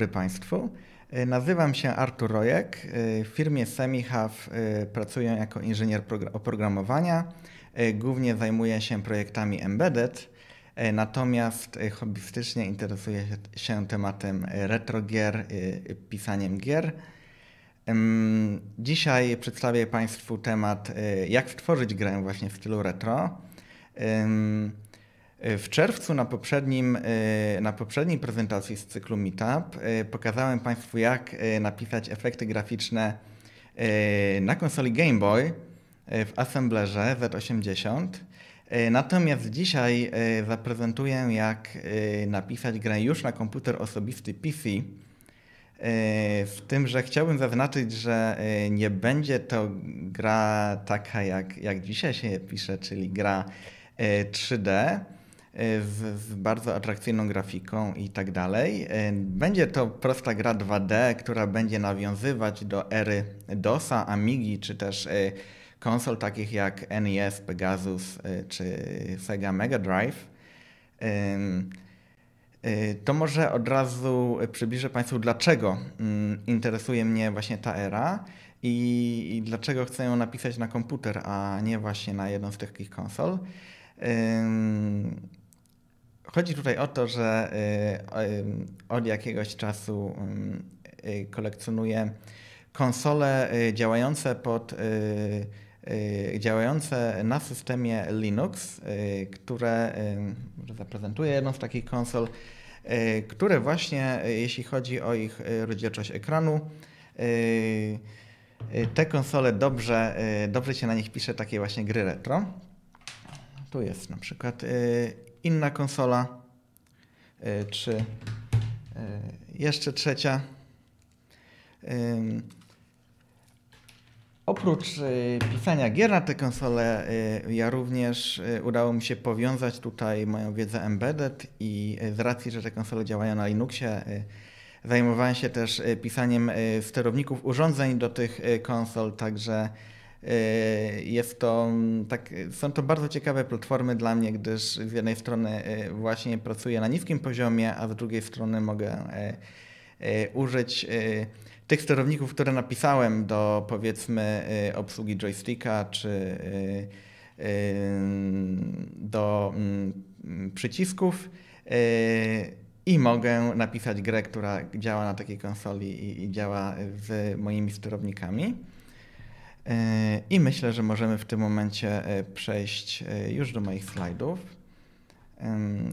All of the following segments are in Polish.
dobry Państwu. E, nazywam się Artur Rojek. E, w firmie Semihav e, pracuję jako inżynier oprogramowania. Głównie zajmuję się projektami embedded, natomiast hobbystycznie interesuję się tematem retrogier pisaniem gier. Dzisiaj przedstawię Państwu temat, jak stworzyć grę właśnie w stylu retro. E, w czerwcu na, poprzednim, e, na poprzedniej prezentacji z cyklu Meetup e, pokazałem Państwu, jak napisać efekty graficzne na konsoli Game Boy w assemblerze Z80. Natomiast dzisiaj zaprezentuję, jak napisać grę już na komputer osobisty PC. W tym, że chciałbym zaznaczyć, że nie będzie to gra taka, jak, jak dzisiaj się je pisze, czyli gra 3D Y, w, w, bardzo atrakcyjną grafiką i tak dalej. Y, będzie to prosta gra 2D, która będzie nawiązywać do ery DOSa, Amigi, czy też y, konsol takich jak NES, Pegasus czy Sega Mega Drive. To może od razu przybliżę Państwu, dlaczego mm, interesuje mnie właśnie ta era i, i dlaczego chcę ją napisać na komputer, a nie właśnie na jedną z takich konsol. Chodzi tutaj o to, że y, y, od jakiegoś czasu mm, y, kolekcjonuję konsole działające pod działające na systemie Linux, które może zaprezentuję jedną z takich konsol, które właśnie jeśli chodzi o ich rozdzielczość ekranu te konsole dobrze, dobrze się na nich pisze takie właśnie gry retro. Tu jest na przykład inna konsola, e, czy e, jeszcze trzecia. Oprócz e, pisania gier na te konsole, ja również udało mi się powiązać tutaj moją wiedzę embedded i z racji, że te konsole działają na Linuxie, zajmowałem się też pisaniem sterowników urządzeń do tych konsol, także Yy, jest to, mm, tak, są to bardzo ciekawe platformy dla mnie, gdyż z jednej strony yy, właśnie pracuję na niskim poziomie, a z drugiej strony mogę yy, użyć tych sterowników, które napisałem do powiedzmy obsługi joysticka czy do mm, przycisków i mogę napisać grę, która działa na takiej konsoli i działa z moimi sterownikami. E, I myślę, że możemy w tym momencie e, przejść e, już do moich slajdów.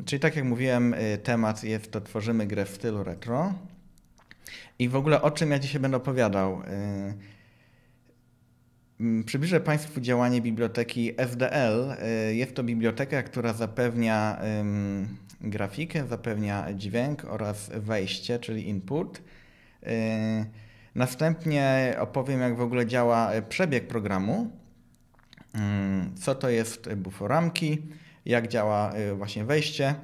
Czyli tak jak mówiłem, temat jest to tworzymy grę w stylu retro. I w ogóle o czym ja dzisiaj będę opowiadał? Przybliżę Państwu działanie biblioteki SDL. Jest to biblioteka, która zapewnia grafikę, zapewnia dźwięk oraz wejście, czyli input. Następnie opowiem, jak w ogóle działa e, przebieg programu, mm, co to jest e, buforamki, jak działa e, właśnie wejście,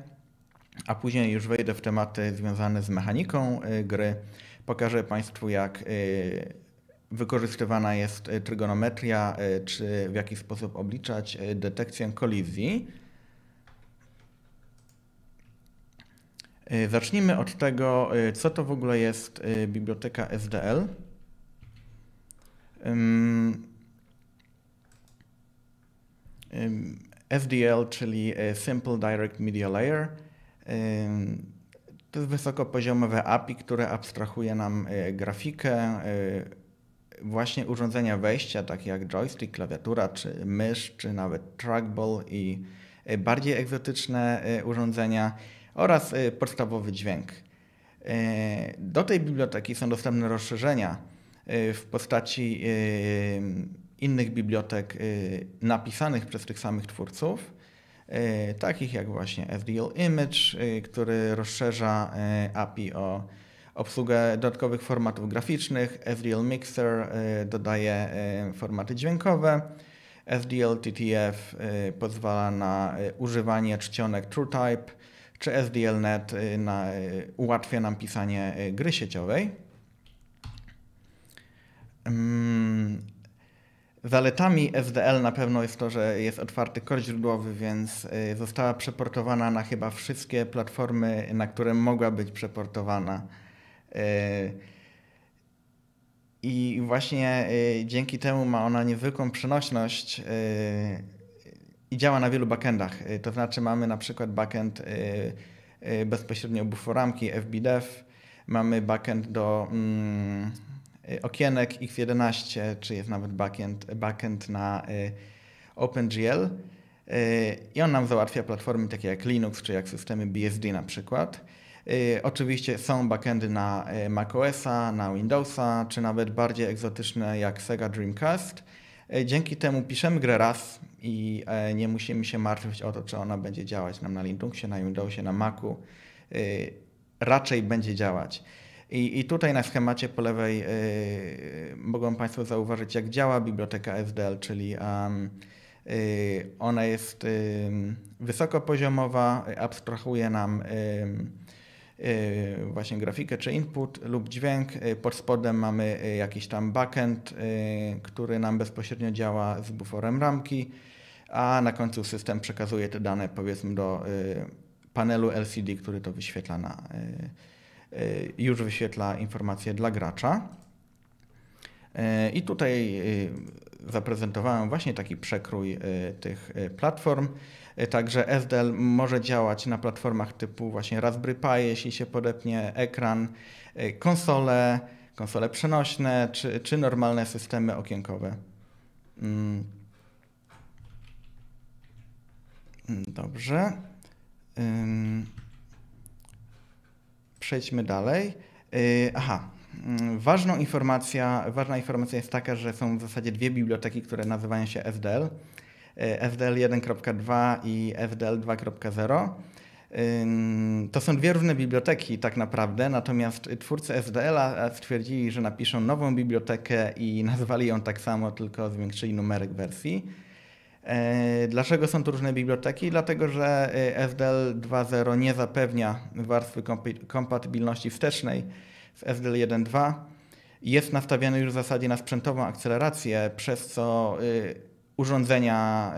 a później już wejdę w tematy związane z mechaniką gry. Pokażę Państwu, jak wykorzystywana jest trygonometria, czy w jaki sposób obliczać detekcję kolizji. Y, zacznijmy od tego, y, co to w ogóle jest y, biblioteka SDL. SDL, czyli Simple Direct Media Layer, to jest wysokopoziomowe API, które abstrahuje nam grafikę, właśnie urządzenia wejścia, takie jak joystick, klawiatura, czy mysz, czy nawet trackball i bardziej egzotyczne urządzenia oraz y, podstawowy dźwięk. Y, do tej biblioteki są dostępne rozszerzenia y, w postaci innych bibliotek napisanych przez tych samych twórców, takich jak właśnie SDL Image, który rozszerza API o obsługę dodatkowych formatów graficznych, SDL Mixer dodaje formaty dźwiękowe, SDL TTF pozwala na używanie czcionek TrueType, czy SDLNet y, na, y, ułatwia nam pisanie y, gry sieciowej. Mm, zaletami SDL na pewno jest to, że jest otwarty kod źródłowy, więc została przeportowana na chyba wszystkie platformy, na które mogła być przeportowana. I właśnie dzięki temu ma ona niezwykłą przenośność i działa na wielu backendach. Y, to znaczy mamy na przykład backend y, y, bezpośrednio buforamki FBDev, mamy backend do mm, okienek X11, czy jest nawet backend, backend na OpenGL i on nam załatwia platformy takie jak Linux, czy jak systemy BSD na przykład. Oczywiście są backendy na macOSa, na Windowsa, czy nawet bardziej egzotyczne jak Sega Dreamcast – E, dzięki temu piszemy grę raz i e, nie musimy się martwić o to, czy ona będzie działać nam na Linuxie, na Windowsie, na Macu. E, raczej będzie działać. I, I, tutaj na schemacie po lewej yy, mogą Państwo zauważyć, jak działa biblioteka SDL, czyli um, ona jest yy, wysokopoziomowa, abstrahuje nam Y, właśnie grafikę czy input lub dźwięk. Y, pod spodem mamy y, jakiś tam backend, który nam bezpośrednio działa z buforem ramki, a na końcu system przekazuje te dane powiedzmy do panelu LCD, który to wyświetla na, już wyświetla informacje dla gracza. I tutaj zaprezentowałem właśnie taki przekrój tych platform. E, także SDL może działać na platformach typu właśnie Raspberry Pi, jeśli się podepnie ekran, e, konsole, konsole przenośne czy, czy normalne systemy okienkowe. Mm. Mm, dobrze. Przejdźmy dalej. E, aha, mm, Ważną informacja, ważna informacja jest taka, że są w zasadzie dwie biblioteki, które nazywają się SDL. E, FDL 1.2 i FDL 2.0. To są dwie różne biblioteki tak naprawdę, natomiast twórcy FDL-a e, stwierdzili, że napiszą nową bibliotekę i nazwali ją tak samo, tylko zwiększyli numerek wersji. E, dlaczego są to różne biblioteki? Dlatego, że FDL 2.0 nie zapewnia warstwy kompatybilności wstecznej z FDL 1.2. Jest nastawiony już w zasadzie na sprzętową akcelerację, przez co y, urządzenia,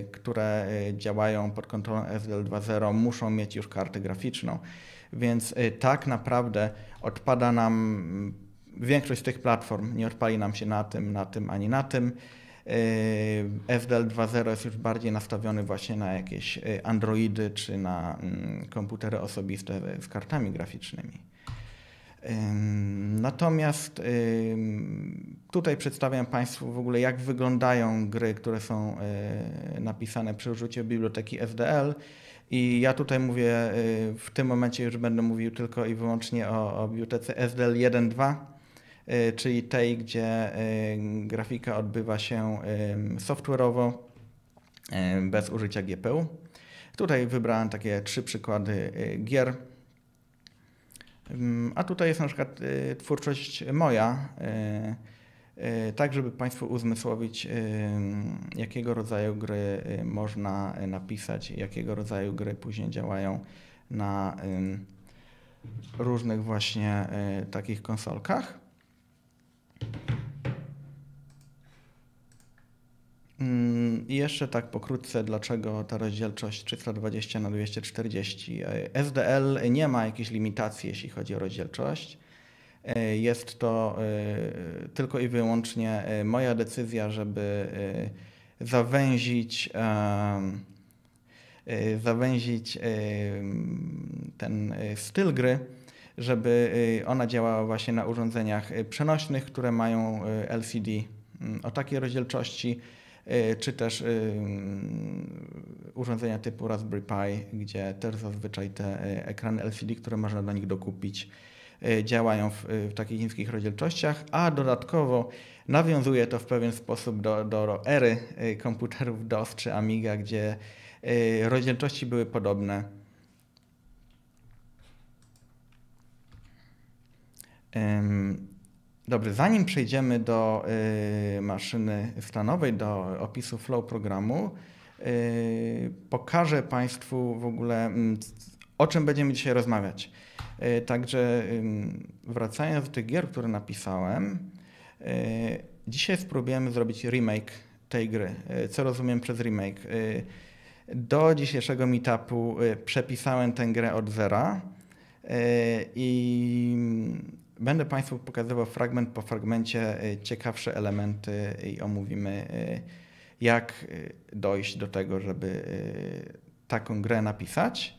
y, które y, działają pod kontrolą SDL 2.0, muszą mieć już kartę graficzną. Więc y, tak naprawdę odpada nam mm, większość tych platform, nie odpali nam się na tym, na tym ani na tym. sdl 2.0 jest już bardziej nastawiony właśnie na jakieś Androidy czy na mm, komputery osobiste z kartami graficznymi. Natomiast tutaj przedstawiam Państwu w ogóle, jak wyglądają gry, które są y, napisane przy użyciu biblioteki FDL. I ja tutaj mówię, y, w tym momencie już będę mówił tylko i wyłącznie o, o bibliotece SDL 1.2, y, czyli tej, gdzie grafika odbywa się software'owo bez użycia GPU. Tutaj wybrałem takie trzy przykłady gier a tutaj jest na przykład y, twórczość moja, y, y, tak żeby Państwu uzmysłowić, jakiego rodzaju gry można napisać, jakiego rodzaju gry później działają na różnych właśnie takich konsolkach. I jeszcze tak pokrótce, dlaczego ta rozdzielczość 320 na 240. E, SDL nie ma jakiejś limitacji, jeśli chodzi o rozdzielczość. E, jest to e, tylko i wyłącznie moja decyzja, żeby zawęzić zawęzić ten styl gry, żeby ona działała właśnie na urządzeniach przenośnych, które mają LCD mm, o takiej rozdzielczości. E, czy też e, mm, urządzenia typu Raspberry Pi, gdzie też zazwyczaj te e, ekrany LCD, które można dla nich dokupić, działają w, w, takich niskich rozdzielczościach, a dodatkowo nawiązuje to w pewien sposób do, do ery komputerów DOS czy Amiga, gdzie rozdzielczości były podobne. Um, Dobrze, zanim przejdziemy do y, maszyny stanowej, do opisu flow programu, y, pokażę Państwu w ogóle, mm, o czym będziemy dzisiaj rozmawiać. Y, także wracając do tych gier, które napisałem, y, dzisiaj spróbujemy zrobić remake tej gry. Y, co rozumiem przez remake? Y, do dzisiejszego meetupu przepisałem tę grę od zera i Będę Państwu pokazywał fragment po fragmencie y, ciekawsze elementy i omówimy, y, jak y, dojść do tego, żeby taką grę napisać.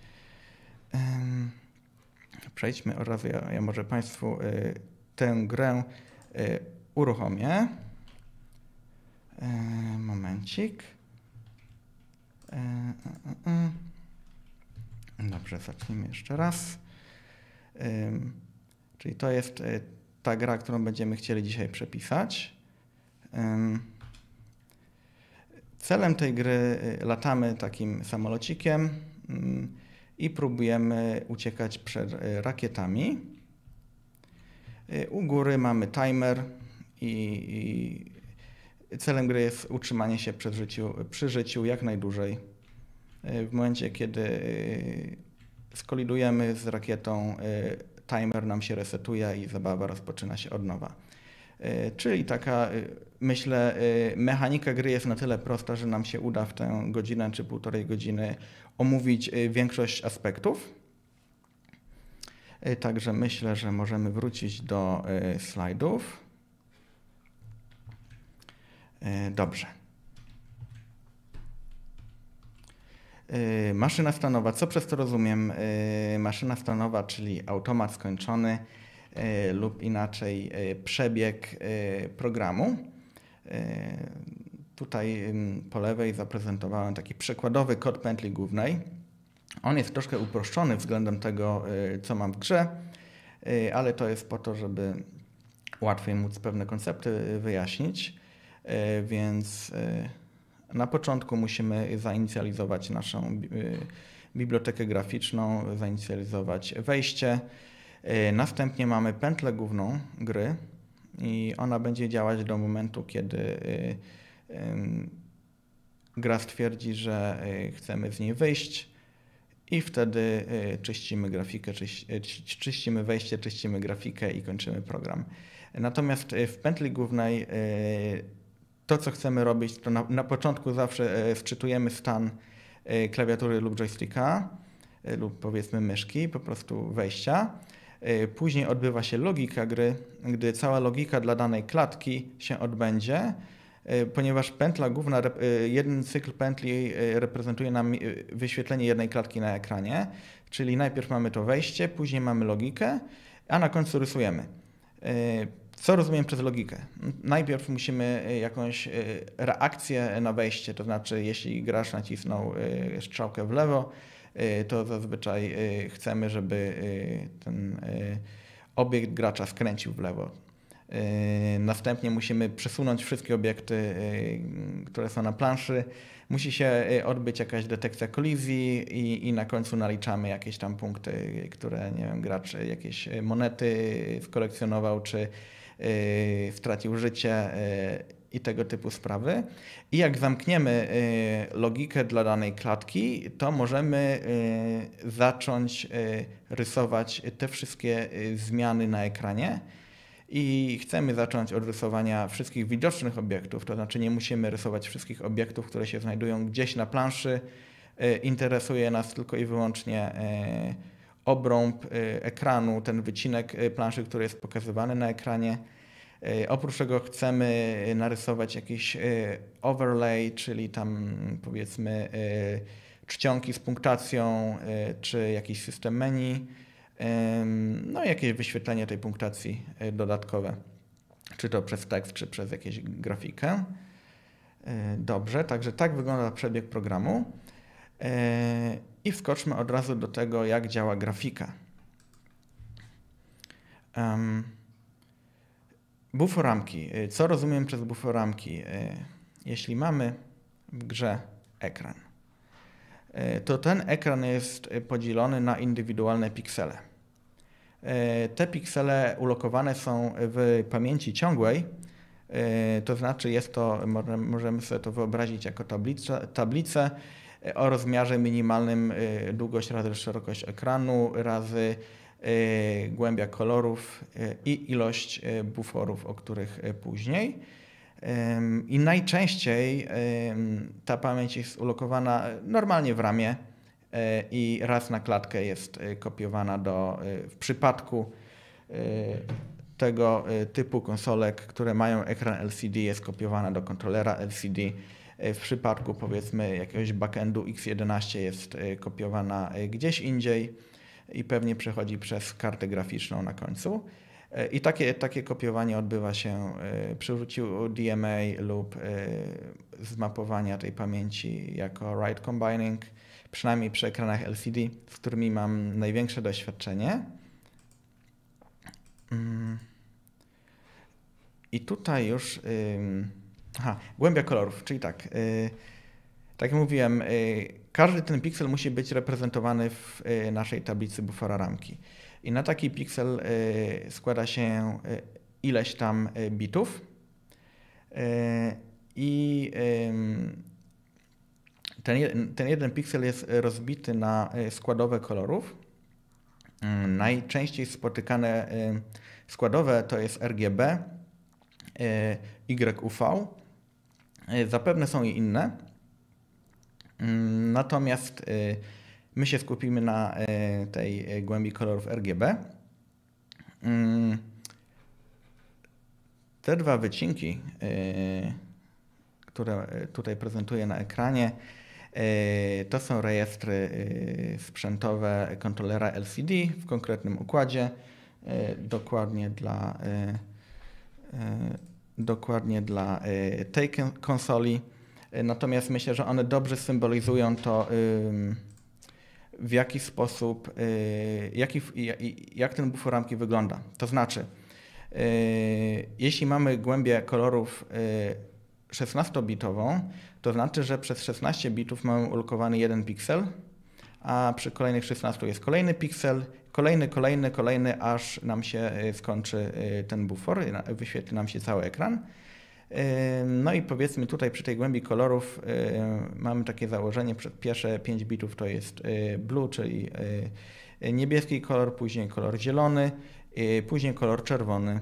Przejdźmy od razu, ja, ja może Państwu tę grę uruchomię. E, momencik. E, e, Dobrze, zacznijmy jeszcze raz. Czyli to jest y, ta gra, którą będziemy chcieli dzisiaj przepisać. Celem tej gry y, latamy takim samolocikiem i próbujemy uciekać przed y, rakietami. U góry mamy timer i, celem gry jest utrzymanie się przy życiu, przy życiu jak najdłużej. W momencie, kiedy skolidujemy z rakietą, timer nam się resetuje i zabawa rozpoczyna się od nowa. E, czyli taka, e, myślę, e, mechanika gry jest na tyle prosta, że nam się uda w tę godzinę czy półtorej godziny omówić większość aspektów. Także myślę, że możemy wrócić do slajdów. Dobrze. Y, maszyna stanowa, co przez to rozumiem? Y, maszyna stanowa, czyli automat skończony y, lub inaczej przebieg programu. Tutaj po lewej zaprezentowałem taki przykładowy kod pętli głównej. On jest troszkę uproszczony względem tego, co mam w grze, ale to jest po to, żeby łatwiej móc pewne koncepty wyjaśnić. Więc na początku musimy zainicjalizować naszą y, bibliotekę graficzną, zainicjalizować wejście. Y, następnie mamy pętlę główną gry i ona będzie działać do momentu, kiedy y, gra stwierdzi, że chcemy z niej wyjść i wtedy czyścimy grafikę, czyścimy wejście, czyścimy grafikę i kończymy program. Natomiast w pętli głównej to, co chcemy robić, to na, na początku zawsze e, wczytujemy stan e, klawiatury lub joysticka e, lub powiedzmy myszki, po prostu wejścia. Później odbywa się logika gry, gdy cała logika dla danej klatki się odbędzie, ponieważ pętla główna, jeden cykl pętli reprezentuje nam wyświetlenie jednej klatki na ekranie, czyli najpierw mamy to wejście, później mamy logikę, a na końcu rysujemy. Co rozumiem przez logikę? Najpierw musimy e, jakąś e, reakcję na wejście, to znaczy jeśli gracz nacisnął e, strzałkę w lewo, to zazwyczaj chcemy, żeby ten obiekt gracza skręcił w lewo. Następnie musimy przesunąć wszystkie obiekty, które są na planszy. Musi się odbyć jakaś detekcja kolizji i, i na końcu naliczamy jakieś tam punkty, które nie wiem, gracz jakieś monety skolekcjonował, czy stracił y, życie y, i tego typu sprawy. I jak zamkniemy y, logikę dla danej klatki, to możemy zacząć rysować te wszystkie zmiany na ekranie. I chcemy zacząć od rysowania wszystkich widocznych obiektów, to znaczy nie musimy rysować wszystkich obiektów, które się znajdują gdzieś na planszy. Interesuje nas tylko i wyłącznie obrąb y, ekranu, ten wycinek y, planszy, który jest pokazywany na ekranie. Y, oprócz tego chcemy narysować jakiś overlay, czyli tam powiedzmy czcionki z punktacją, czy jakiś system menu, no i jakieś wyświetlenie tej punktacji dodatkowe, czy to przez tekst, czy przez jakąś grafikę. Dobrze, także tak wygląda przebieg programu. I wskoczmy od razu do tego, jak działa grafika. Um, buforamki. Y, co rozumiem przez buforamki? Y, jeśli mamy w grze ekran, y, to ten ekran jest podzielony na indywidualne piksele. Te piksele ulokowane są w pamięci ciągłej, to znaczy jest to, możemy sobie to wyobrazić jako tablicę, tablicę o rozmiarze minimalnym y, długość razy szerokość ekranu razy y, głębia kolorów y, i ilość buforów, o których później. I najczęściej ta pamięć jest ulokowana normalnie w ramię i raz na klatkę jest kopiowana do, w przypadku tego typu konsolek, które mają ekran LCD, jest kopiowana do kontrolera LCD E, w przypadku powiedzmy jakiegoś backendu X11 jest e, kopiowana e, gdzieś indziej i pewnie przechodzi przez kartę graficzną na końcu. I takie, takie kopiowanie odbywa się przy użyciu DMA lub zmapowania tej pamięci jako write combining, przynajmniej przy ekranach LCD, z którymi mam największe doświadczenie. Mm. I tutaj już. Yy, Aha, głębia kolorów, czyli tak. Yy, tak jak mówiłem, yy, każdy ten piksel musi być reprezentowany w yy, naszej tablicy bufora ramki. I na taki piksel y, składa się y, ileś tam y, bitów. I ten, ten jeden piksel jest rozbity na składowe kolorów. Najczęściej spotykane składowe to jest RGB, YUV Y, zapewne są i inne. Mm, natomiast y, my się skupimy na y, tej głębi kolorów RGB. Mm, te dwa wycinki, które tutaj prezentuję na ekranie, to są rejestry sprzętowe kontrolera LCD w konkretnym układzie, dokładnie dla dokładnie dla y, tej konsoli. Y, natomiast myślę, że one dobrze symbolizują to, w jaki sposób, y, jaki, jak ten bufor ramki wygląda. To znaczy, jeśli mamy głębię kolorów 16-bitową, to znaczy, że przez 16 bitów mamy ulokowany jeden piksel, a przy kolejnych 16 jest kolejny piksel kolejny, kolejny, kolejny, aż nam się e, skończy e, ten bufor, wyświetli nam się cały ekran. E, no i powiedzmy tutaj przy tej głębi kolorów mamy takie założenie, przed pierwsze 5 bitów to jest blue, czyli niebieski kolor, później kolor zielony, później kolor czerwony.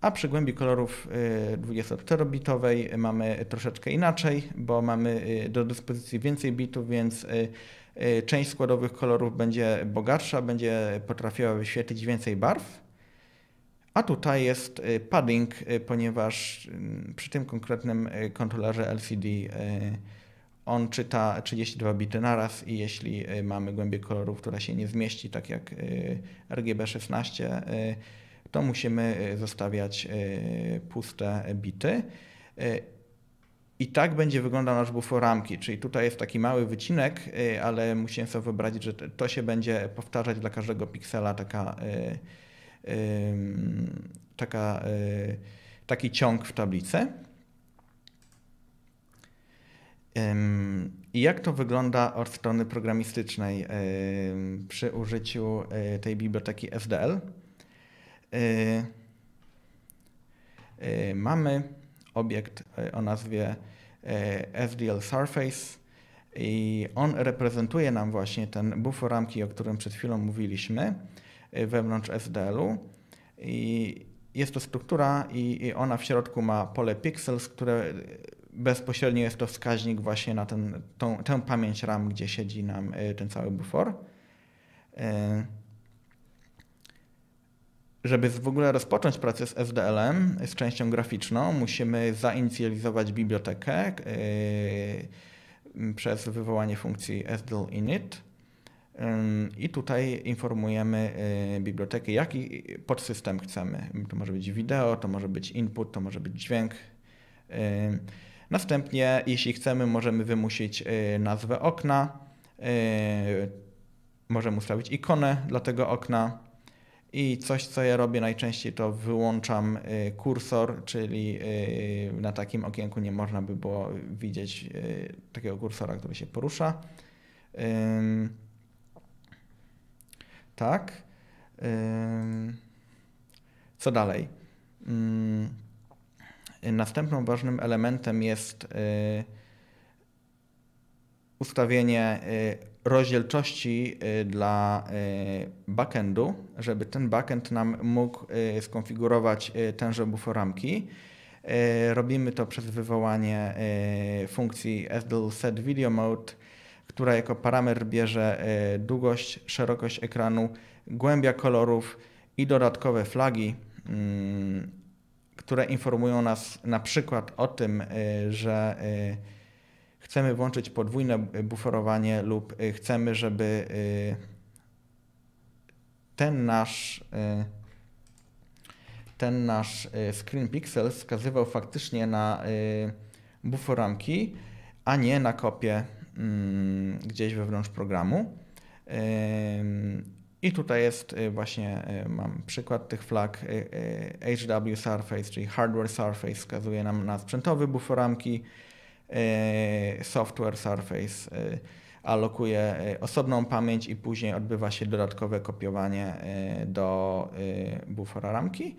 A przy głębi kolorów 24-bitowej mamy troszeczkę inaczej, bo mamy do dyspozycji więcej bitów, więc Y, część składowych kolorów będzie bogatsza, będzie potrafiła wyświetlić więcej barw. A tutaj jest y, padding, y, ponieważ przy tym konkretnym kontrolerze LCD on czyta 32 bity naraz i jeśli mamy głębię kolorów, która się nie zmieści, tak jak RGB16, to musimy zostawiać puste bity. I tak będzie wyglądał nasz bufor ramki, czyli tutaj jest taki mały wycinek, y, ale musimy sobie wyobrazić, że to się będzie powtarzać dla każdego piksela taka, y, taka, y, taki ciąg w tablicy. I jak to wygląda od strony programistycznej przy użyciu tej biblioteki SDL? Mamy obiekt o nazwie E, SDL Surface i on reprezentuje nam właśnie ten bufor ramki, o którym przed chwilą mówiliśmy e, wewnątrz SDL-u i jest to struktura i ona w środku ma pole pixels, które e, bezpośrednio jest to wskaźnik właśnie na ten, tą, tę pamięć RAM, gdzie siedzi nam ten cały bufor. Żeby w ogóle rozpocząć pracę z SDL-em, z częścią graficzną, musimy zainicjalizować bibliotekę yy, przez wywołanie funkcji SDL init. Yy, I tutaj informujemy yy, bibliotekę, jaki podsystem chcemy. To może być wideo, to może być input, to może być dźwięk. Następnie, jeśli chcemy, możemy wymusić nazwę okna, możemy ustawić ikonę dla tego okna i coś, co ja robię najczęściej, to wyłączam y, kursor, czyli y, na takim okienku nie można by było widzieć y, takiego kursora, który się porusza. Tak. Co dalej? Następnym ważnym elementem jest ustawienie y, rozdzielczości y, dla y, backendu, żeby ten backend nam mógł skonfigurować tenże buforamki. Robimy to przez wywołanie funkcji SDL set video mode, która jako parametr bierze długość, szerokość ekranu, głębia kolorów i dodatkowe flagi, mm, które informują nas na przykład o tym, że chcemy włączyć podwójne buforowanie lub y, chcemy, żeby y, ten nasz y, ten nasz screen pixel wskazywał faktycznie na buforamki, a nie na kopię mm, gdzieś wewnątrz programu. I tutaj jest właśnie, mam przykład tych flag HW Surface, czyli Hardware Surface wskazuje nam na sprzętowy buforamki, E, software Surface e, alokuje e, osobną pamięć i później odbywa się dodatkowe kopiowanie do bufora ramki.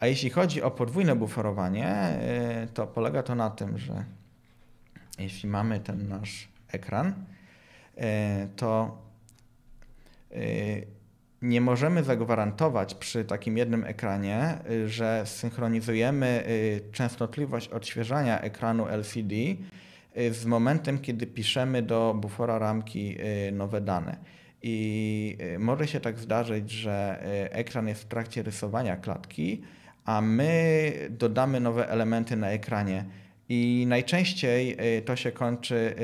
A jeśli chodzi o podwójne buforowanie, to polega to na tym, że jeśli mamy ten nasz ekran, to nie możemy zagwarantować przy takim jednym ekranie, y, że synchronizujemy y, częstotliwość odświeżania ekranu LCD y, z momentem, kiedy piszemy do bufora ramki nowe dane. I może się tak zdarzyć, że ekran jest w trakcie rysowania klatki, a my dodamy nowe elementy na ekranie. I najczęściej to się kończy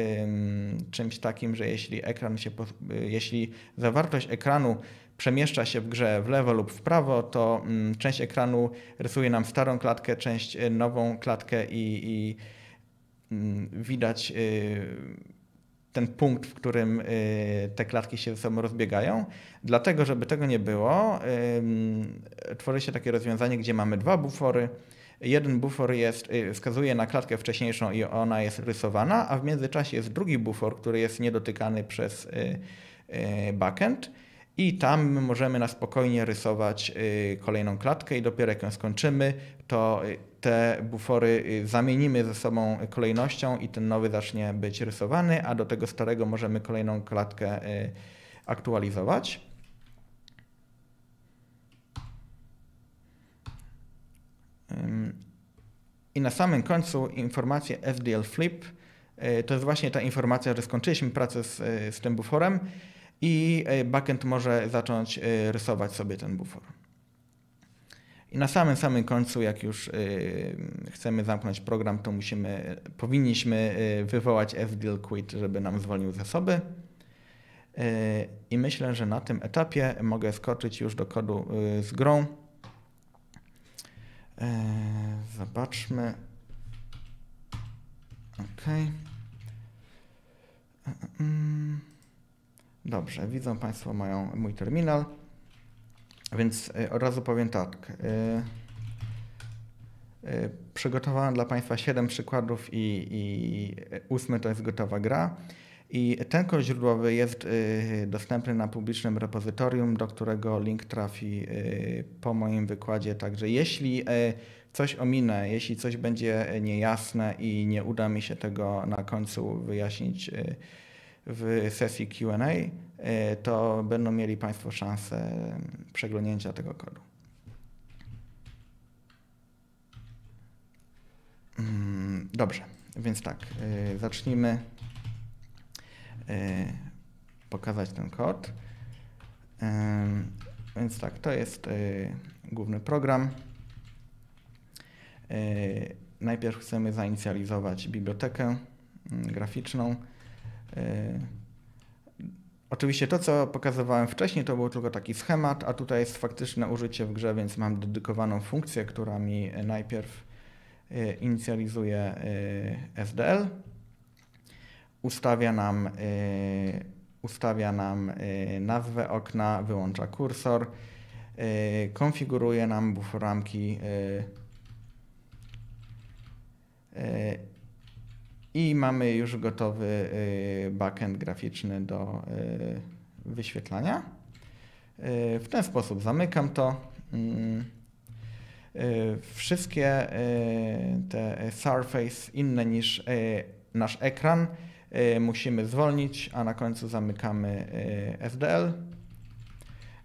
czymś takim, że jeśli ekran się, jeśli zawartość ekranu przemieszcza się w grze w lewo lub w prawo, to mm, część ekranu rysuje nam starą klatkę, część y, nową klatkę i, i mm, widać y, ten punkt, w którym y, te klatki się ze sobą rozbiegają. Dlatego, żeby tego nie było, tworzy się takie rozwiązanie, gdzie mamy dwa bufory. Jeden bufor jest, wskazuje na klatkę wcześniejszą i ona jest rysowana, a w międzyczasie jest drugi bufor, który jest niedotykany przez backend i tam możemy na spokojnie rysować y, kolejną klatkę i dopiero jak ją skończymy, to y, te bufory y, zamienimy ze sobą kolejnością i ten nowy zacznie być rysowany, a do tego starego możemy kolejną klatkę aktualizować. I na samym końcu informacja FDL Flip. To jest właśnie ta informacja, że skończyliśmy pracę z, z tym buforem i e, backend może zacząć e, rysować sobie ten bufor. I na samym samym końcu, jak już e, chcemy zamknąć program, to musimy, powinniśmy wywołać fdl quit, żeby nam zwolnił zasoby. I myślę, że na tym etapie mogę skoczyć już do kodu z grą. Zobaczmy. OK. Dobrze, widzą Państwo mają mój terminal, więc y, od razu powiem tak. Y, y, przygotowałem dla Państwa 7 przykładów i, i 8 to jest gotowa gra. I ten kod źródłowy jest dostępny na publicznym repozytorium, do którego link trafi po moim wykładzie. Także jeśli coś ominę, jeśli coś będzie niejasne i nie uda mi się tego na końcu wyjaśnić, w sesji QA, e, to będą mieli Państwo szansę mm, przeglądnięcia tego kodu. Mm, dobrze, więc tak, e, zacznijmy e, pokazać ten kod. Więc tak, to jest główny program. Najpierw chcemy zainicjalizować bibliotekę mm, graficzną. E, oczywiście to, co pokazywałem wcześniej, to był tylko taki schemat, a tutaj jest faktyczne użycie w grze, więc mam dedykowaną funkcję, która mi najpierw e, inicjalizuje e, SDL, ustawia nam, ustawia nam nazwę okna, wyłącza kursor, konfiguruje nam buforamki i mamy już gotowy y, backend graficzny do y, wyświetlania. Y, w ten sposób zamykam to. Mm. Wszystkie te surface inne niż nasz ekran musimy zwolnić, a na końcu zamykamy SDL.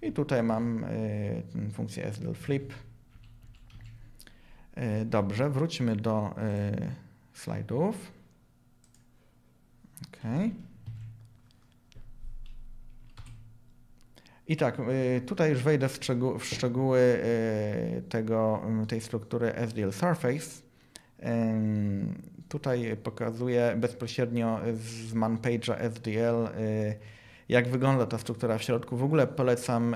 I tutaj mam funkcję SDL flip. Dobrze, wróćmy do slajdów. Okay. I tak, y, tutaj już wejdę w, w szczegóły y, tego, mm, tej struktury SDL Surface. Tutaj pokazuję bezpośrednio z manpage'a SDL, y, jak wygląda ta struktura w środku. W ogóle polecam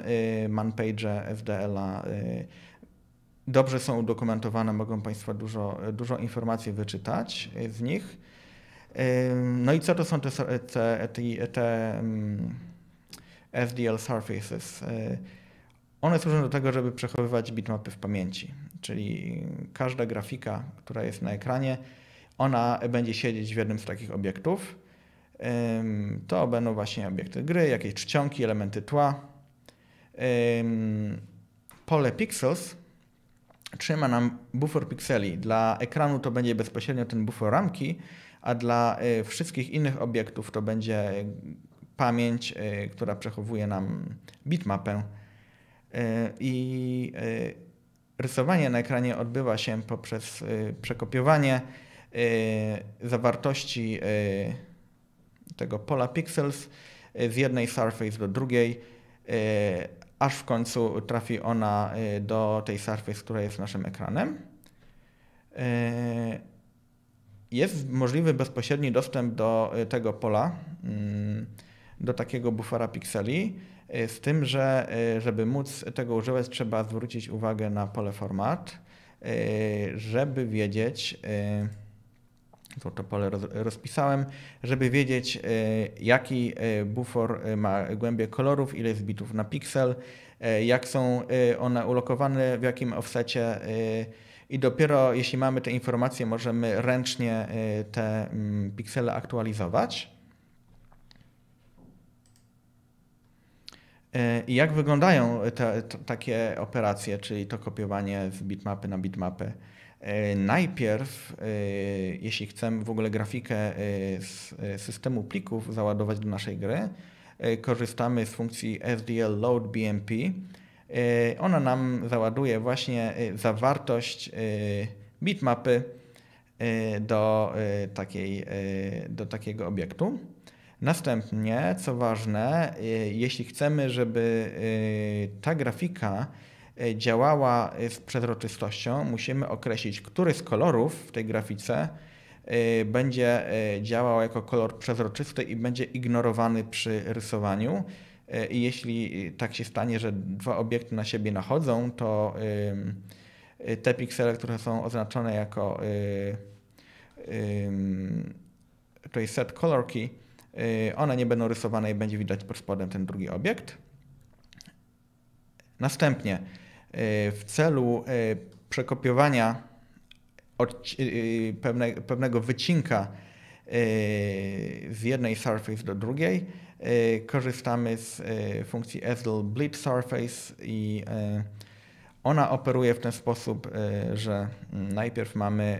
manpage'e SDL-a. Dobrze są udokumentowane, mogą Państwo dużo, dużo informacji wyczytać z nich. No i co to są te, te, te, te SDL surfaces? Y, one służą do tego, żeby przechowywać bitmapy w pamięci, czyli każda grafika, która jest na ekranie, ona będzie siedzieć w jednym z takich obiektów. To będą właśnie obiekty gry, jakieś czcionki, elementy tła. Pole pixels trzyma nam bufor pikseli. Dla ekranu to będzie bezpośrednio ten bufor ramki, a dla y, wszystkich innych obiektów to będzie y, pamięć, y, która przechowuje nam bitmapę. I rysowanie na ekranie odbywa się poprzez przekopiowanie zawartości tego pola pixels z jednej surface do drugiej, aż w końcu trafi ona do tej surface, która jest naszym ekranem jest możliwy bezpośredni dostęp do y, tego pola, mm, do takiego bufora pikseli, y, z tym, że y, żeby móc tego używać, trzeba zwrócić uwagę na pole format, żeby wiedzieć, tu to pole rozpisałem, żeby wiedzieć, jaki bufor ma głębię kolorów, ile jest bitów na piksel, jak są one ulokowane, w jakim offsetie i dopiero jeśli mamy te informacje, możemy ręcznie y, te mm, piksele aktualizować. Y, I jak wyglądają te, to, takie operacje, czyli to kopiowanie z bitmapy na bitmapy? Y, najpierw, jeśli chcemy w ogóle grafikę z systemu plików załadować do naszej gry, korzystamy z funkcji SDL Load BMP Y, ona nam załaduje właśnie y, zawartość y, bitmapy do, takiej, do takiego obiektu. Następnie, co ważne, jeśli chcemy, żeby ta grafika działała z przezroczystością, musimy określić, który z kolorów w tej grafice będzie działał jako kolor przezroczysty i będzie ignorowany przy rysowaniu. E, I jeśli y, tak się stanie, że dwa obiekty na siebie nachodzą, to y, te piksele, które są oznaczone jako y, to jest set color key, one nie będą rysowane i będzie widać pod spodem ten drugi obiekt. Następnie w celu przekopiowania pewnego wycinka z jednej surface do drugiej, Y, korzystamy z y, funkcji SDL Bleed Surface i y, ona operuje w ten sposób, że najpierw mamy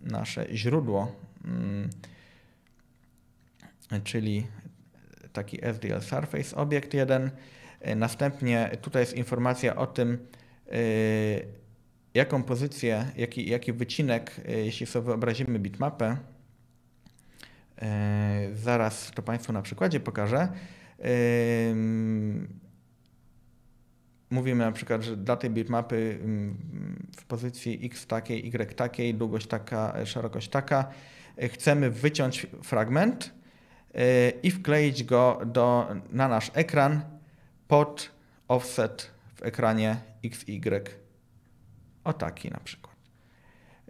nasze źródło, mm, czyli taki SDL Surface obiekt 1. Następnie tutaj jest informacja o tym, jaką pozycję, jaki, jaki wycinek, jeśli sobie wyobrazimy bitmapę, E, zaraz to Państwu na przykładzie pokażę. E, mówimy na przykład, że dla tej bitmapy mm, w pozycji x takiej, y takiej, długość taka, e, szerokość taka, chcemy wyciąć fragment i wkleić go do, na nasz ekran pod offset w ekranie x y. O taki na przykład.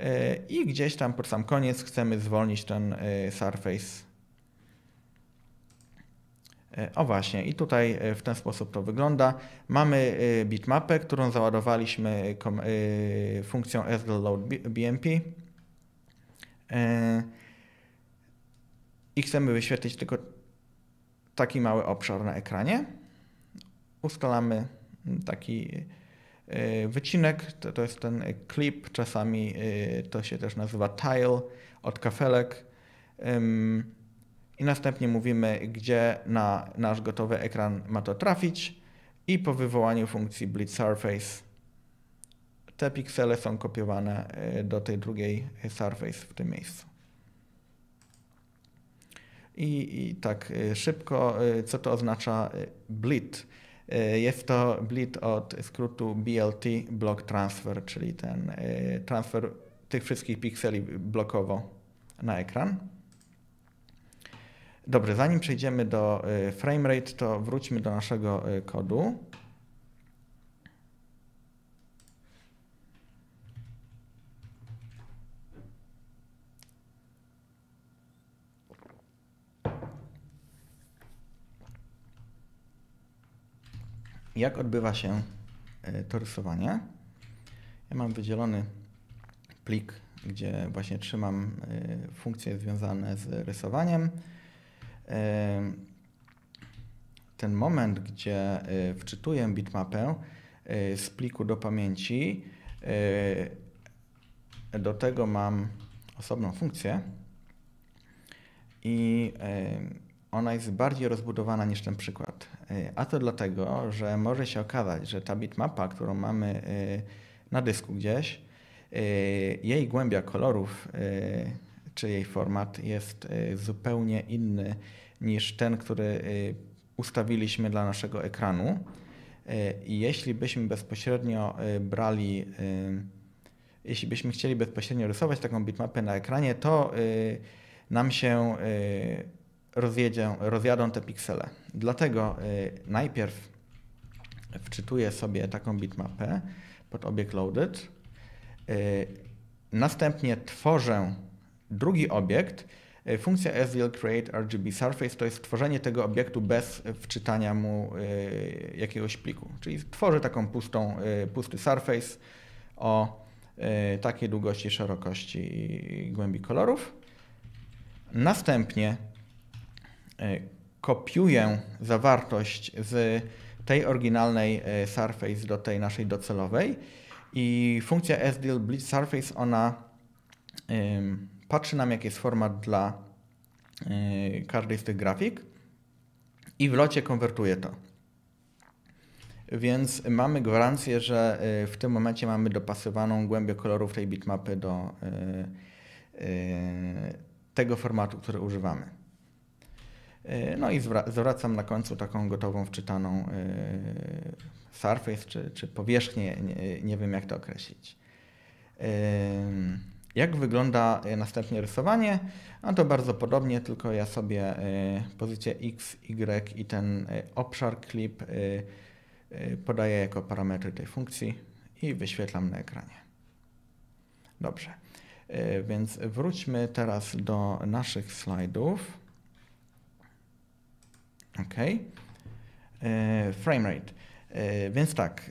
E, I gdzieś tam pod sam koniec chcemy zwolnić ten e, surface. E, o właśnie, i tutaj w ten sposób to wygląda. Mamy bitmapę, którą załadowaliśmy funkcją sdloadbmp i chcemy wyświetlić tylko taki mały obszar na ekranie. Ustalamy taki E, wycinek, to, to jest ten klip, czasami e, to się też nazywa tile od kafelek. I następnie mówimy, gdzie na nasz gotowy ekran ma to trafić i po wywołaniu funkcji Blitz surface te piksele są kopiowane e, do tej drugiej surface w tym miejscu. I, i tak szybko, co to oznacza blit E, jest to blit od skrótu BLT block transfer, czyli ten e, transfer tych wszystkich pikseli blokowo na ekran. Dobrze, zanim przejdziemy do e, frame rate, to wróćmy do naszego kodu. jak odbywa się e, to rysowanie. Ja mam wydzielony plik, gdzie właśnie trzymam e, funkcje związane z rysowaniem. E, ten moment, gdzie wczytuję bitmapę z pliku do pamięci, do tego mam osobną funkcję i ona jest bardziej rozbudowana niż ten przykład. Y, a to dlatego, że może się okazać, że ta bitmapa, którą mamy y, na dysku gdzieś, y, jej głębia kolorów czy jej format jest zupełnie inny niż ten, który ustawiliśmy dla naszego ekranu. I jeśli byśmy bezpośrednio brali, jeśli byśmy chcieli bezpośrednio rysować taką bitmapę na ekranie, to nam się rozjedzie, rozjadą te piksele. Dlatego y, najpierw wczytuję sobie taką bitmapę pod obiekt loaded. Y, następnie tworzę drugi obiekt. Y, funkcja SDL create RGB surface to jest tworzenie tego obiektu bez wczytania mu jakiegoś pliku. Czyli tworzę taką pustą, pusty surface o takiej długości, szerokości i głębi kolorów. Następnie Y, kopiuję zawartość z tej oryginalnej y, surface do tej naszej docelowej i funkcja SDL Bleed Surface ona patrzy nam jaki jest format dla y, każdej z tych grafik i w locie konwertuje to. Więc mamy gwarancję, że w tym momencie mamy dopasowaną głębię kolorów tej bitmapy do tego formatu, który używamy. Y, no i zwracam na końcu taką gotową, wczytaną y, surface, czy, czy powierzchnię, nie, nie wiem jak to określić. Y, jak wygląda następnie rysowanie? No to bardzo podobnie, tylko ja sobie pozycję x, y i ten obszar clip podaję jako parametry tej funkcji i wyświetlam na ekranie. Dobrze, więc wróćmy teraz do naszych slajdów. OK. E, frame rate. E, więc tak.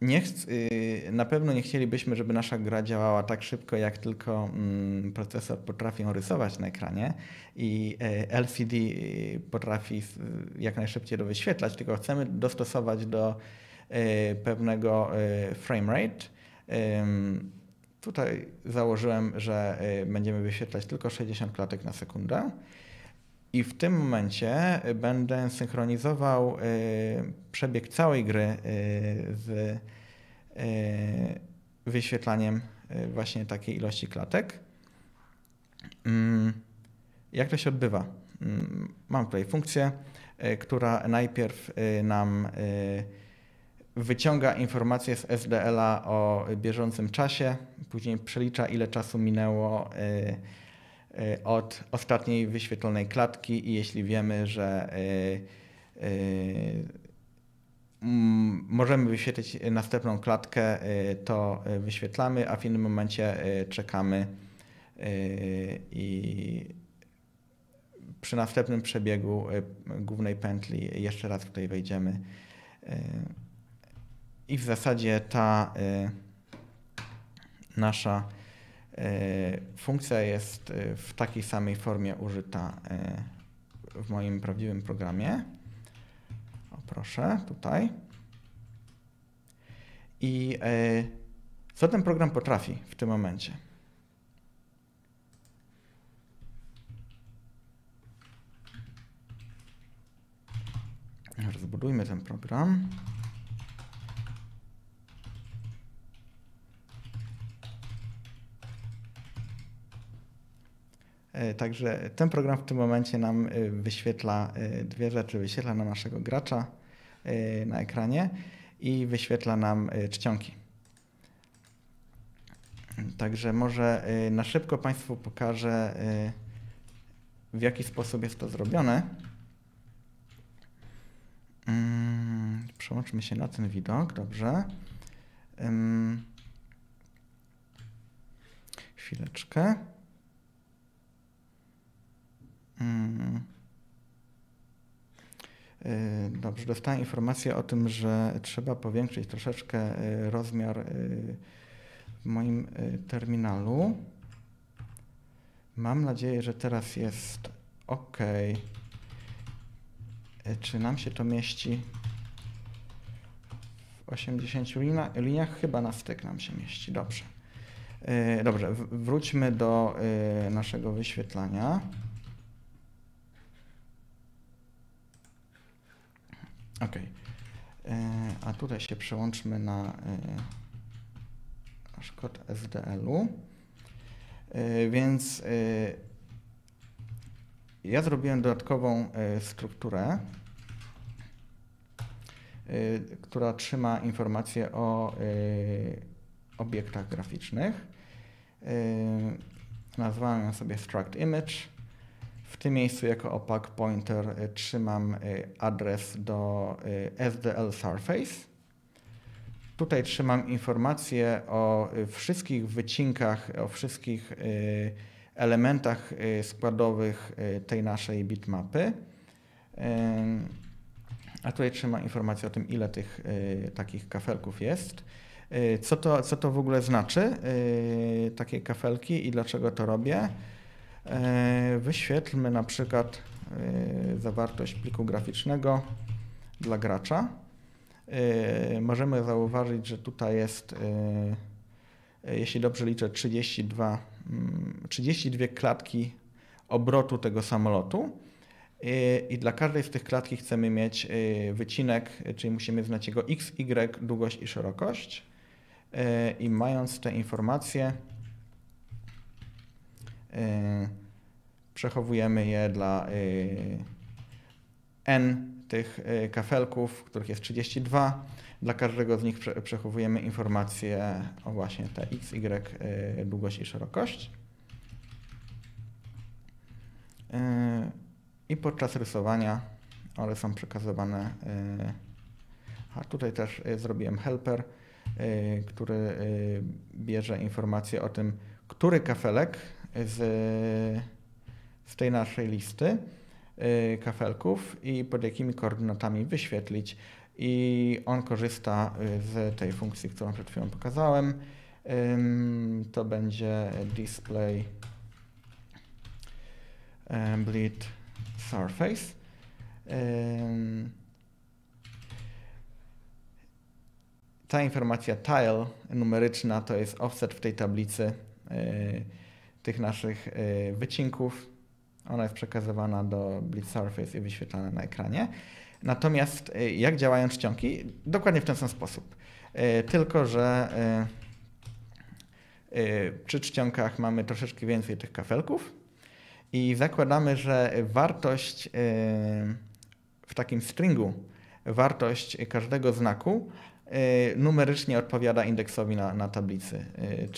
Nie y, na pewno nie chcielibyśmy, żeby nasza gra działała tak szybko, jak tylko mm, procesor potrafi ją rysować na ekranie i e, LCD y, potrafi jak najszybciej to wyświetlać, tylko chcemy dostosować do e, pewnego e, frame rate. Tutaj założyłem, że będziemy wyświetlać tylko 60 klatek na sekundę. I w tym momencie y, będę synchronizował y, przebieg całej gry y, z wyświetlaniem właśnie takiej ilości klatek. Mm, jak to się odbywa? Mm, mam tutaj funkcję, która najpierw nam wyciąga informacje z SDL-a o bieżącym czasie, później przelicza ile czasu minęło Y, od ostatniej wyświetlonej klatki i jeśli wiemy, że y, y, mm, możemy wyświetlić następną klatkę, to wyświetlamy, a w innym momencie czekamy i przy następnym przebiegu głównej pętli jeszcze raz tutaj wejdziemy. I w zasadzie ta nasza E, funkcja jest e, w takiej samej formie użyta e, w moim prawdziwym programie. O proszę, tutaj. I co ten program potrafi w tym momencie? Rozbudujmy ten program. E, także ten program w tym momencie nam e, wyświetla e, dwie rzeczy. Wyświetla nam naszego gracza na ekranie i wyświetla nam czcionki. Także może na szybko Państwu pokażę, w jaki sposób jest to zrobione. Mm, przełączmy się na ten widok, dobrze. Chwileczkę. Hmm. Dobrze, dostałem informację o tym, że trzeba powiększyć troszeczkę y, rozmiar y, w moim terminalu. Mam nadzieję, że teraz jest ok. Czy nam się to mieści w 80 liniach? Chyba na styk nam się mieści. Dobrze. Dobrze, wróćmy do naszego wyświetlania. Ok. E, a tutaj się przełączmy na e, nasz kod SDL-u. E, więc ja zrobiłem dodatkową strukturę, która trzyma informacje o obiektach graficznych. Nazwałem ją sobie struct image w tym miejscu jako opak pointer e, trzymam e, adres do e, SDL Surface. Tutaj trzymam informacje o wszystkich wycinkach, o wszystkich elementach składowych tej naszej bitmapy. A tutaj trzymam informację o tym, ile tych takich kafelków jest. Co to, co to w ogóle znaczy, takie kafelki i dlaczego to robię? E, wyświetlmy na przykład e, zawartość pliku graficznego dla gracza. E, możemy zauważyć, że tutaj jest, jeśli dobrze liczę, 32, 32 mm, klatki obrotu tego samolotu. I dla każdej z tych klatki chcemy mieć wycinek, czyli musimy znać jego x, y, długość i szerokość. I mając te informacje, Y, przechowujemy je dla y, n tych y, kafelków, których jest 32. Dla każdego z nich przechowujemy informacje o właśnie te x, y, długość i szerokość. I podczas rysowania one są przekazywane. A tutaj też zrobiłem helper, który bierze informacje o tym, który kafelek z, z tej naszej listy y, kafelków i pod jakimi koordynatami wyświetlić. I on korzysta y, z tej funkcji, którą przed chwilą pokazałem. To będzie display y, bleed surface. Ta informacja tile numeryczna to jest offset w tej tablicy tych naszych y, wycinków. Ona jest przekazywana do Blitz Surface i wyświetlana na ekranie. Natomiast y, jak działają czcionki? Dokładnie w ten sam sposób. Y, tylko, że przy czcionkach mamy troszeczkę więcej tych kafelków i zakładamy, że wartość w takim stringu, wartość każdego znaku Y, numerycznie odpowiada indeksowi na, na tablicy.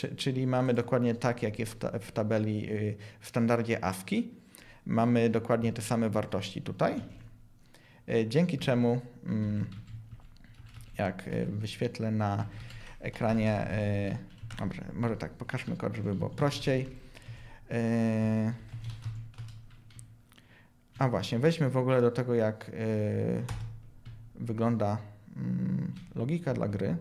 Y, czyli mamy dokładnie tak, jak jest w, w tabeli y, w standardzie ASCII. Mamy dokładnie te same wartości tutaj. Dzięki czemu, mm, jak wyświetlę na ekranie, dobrze, może tak, pokażmy kod, żeby było prościej. A właśnie, weźmy w ogóle do tego, jak wygląda Mm, logika dla gry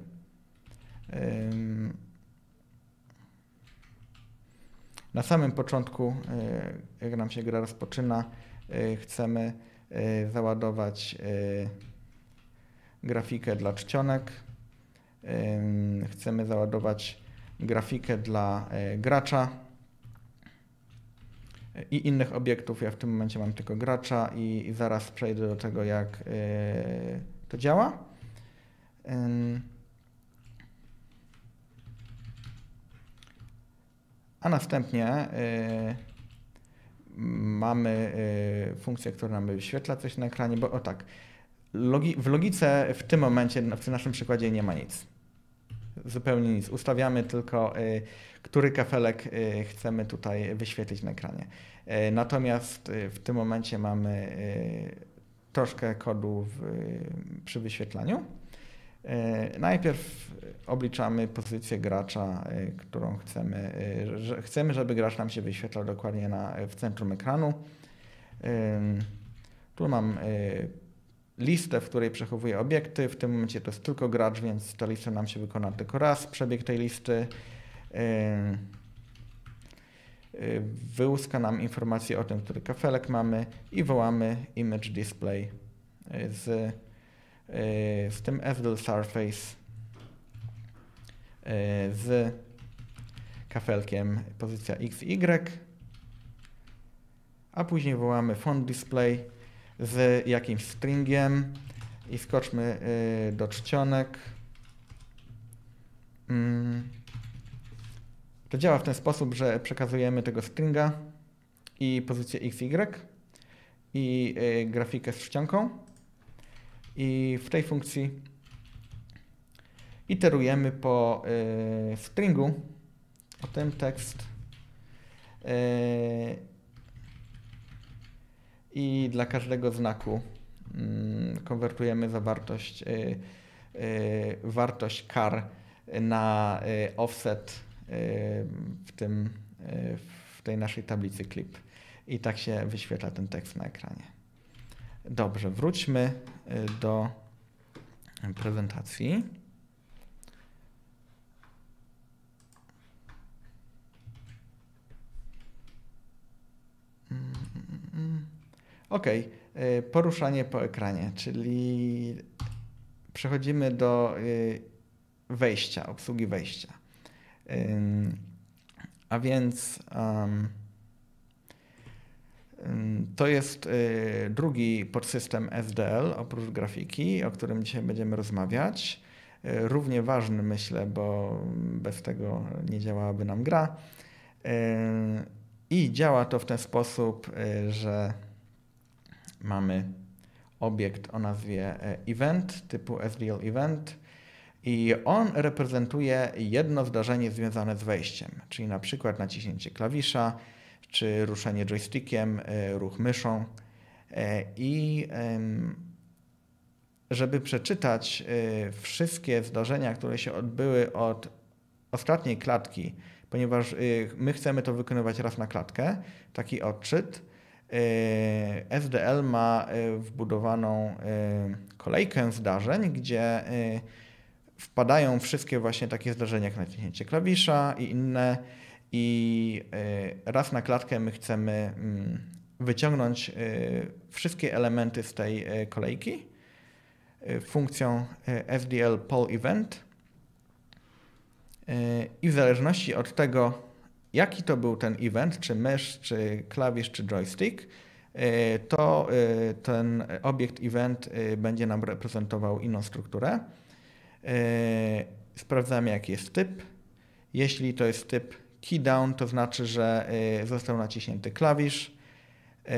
na samym początku, y, jak nam się gra rozpoczyna, y, y, chcemy załadować grafikę dla czcionek, chcemy załadować grafikę dla gracza i innych obiektów. Ja w tym momencie mam tylko gracza i zaraz przejdę do tego, jak to działa. A następnie y, mamy y, funkcję, która nam wyświetla coś na ekranie, bo o tak, logi w logice w tym momencie, w tym naszym przykładzie nie ma nic. Zupełnie nic. Ustawiamy tylko, y, który kafelek chcemy tutaj wyświetlić na ekranie. Natomiast w tym momencie mamy troszkę kodu w, przy wyświetlaniu. E, najpierw obliczamy pozycję gracza, e, którą chcemy, e, że chcemy, żeby gracz nam się wyświetlał dokładnie na, w centrum ekranu. Tu mam listę, w której przechowuję obiekty. W tym momencie to jest tylko gracz, więc ta lista nam się wykona tylko raz. Przebieg tej listy wyłuska nam informację o tym, który kafelek mamy i wołamy image display z E, w tym FDL Surface e, z kafelkiem pozycja XY, a później wołamy font display z jakimś stringiem i skoczmy e, do czcionek. Mm. To działa w ten sposób, że przekazujemy tego stringa i pozycję XY i grafikę z czcionką. I w tej funkcji iterujemy po y, stringu o tym tekst. Y, I dla każdego znaku y, konwertujemy zawartość, y, y, wartość kar na y, offset w, tym, w tej naszej tablicy clip. I tak się wyświetla ten tekst na ekranie. Dobrze, wróćmy y, do prezentacji. Ok, poruszanie po ekranie, czyli przechodzimy do y, wejścia, obsługi wejścia. A więc. Um, to jest y, drugi podsystem SDL, oprócz grafiki, o którym dzisiaj będziemy rozmawiać. Y, równie ważny, myślę, bo bez tego nie działałaby nam gra. Y, I działa to w ten sposób, że mamy obiekt o nazwie event typu SDL event i on reprezentuje jedno zdarzenie związane z wejściem, czyli na przykład naciśnięcie klawisza, czy ruszanie joystickiem, e, ruch myszą. E, I żeby przeczytać e, wszystkie zdarzenia, które się odbyły od ostatniej klatki, ponieważ my chcemy to wykonywać raz na klatkę, taki odczyt. SDL ma wbudowaną kolejkę zdarzeń, gdzie wpadają wszystkie właśnie takie zdarzenia jak naciśnięcie klawisza i inne i y, raz na klatkę my chcemy mm, wyciągnąć y, wszystkie elementy z tej y, kolejki funkcją SDL Poll Event i w zależności od tego, jaki to był ten event, czy mysz, czy klawisz, czy joystick, to ten obiekt event będzie nam reprezentował inną strukturę. Sprawdzamy, jaki jest typ. Jeśli to jest typ Key down to znaczy, że y, został naciśnięty klawisz. Y,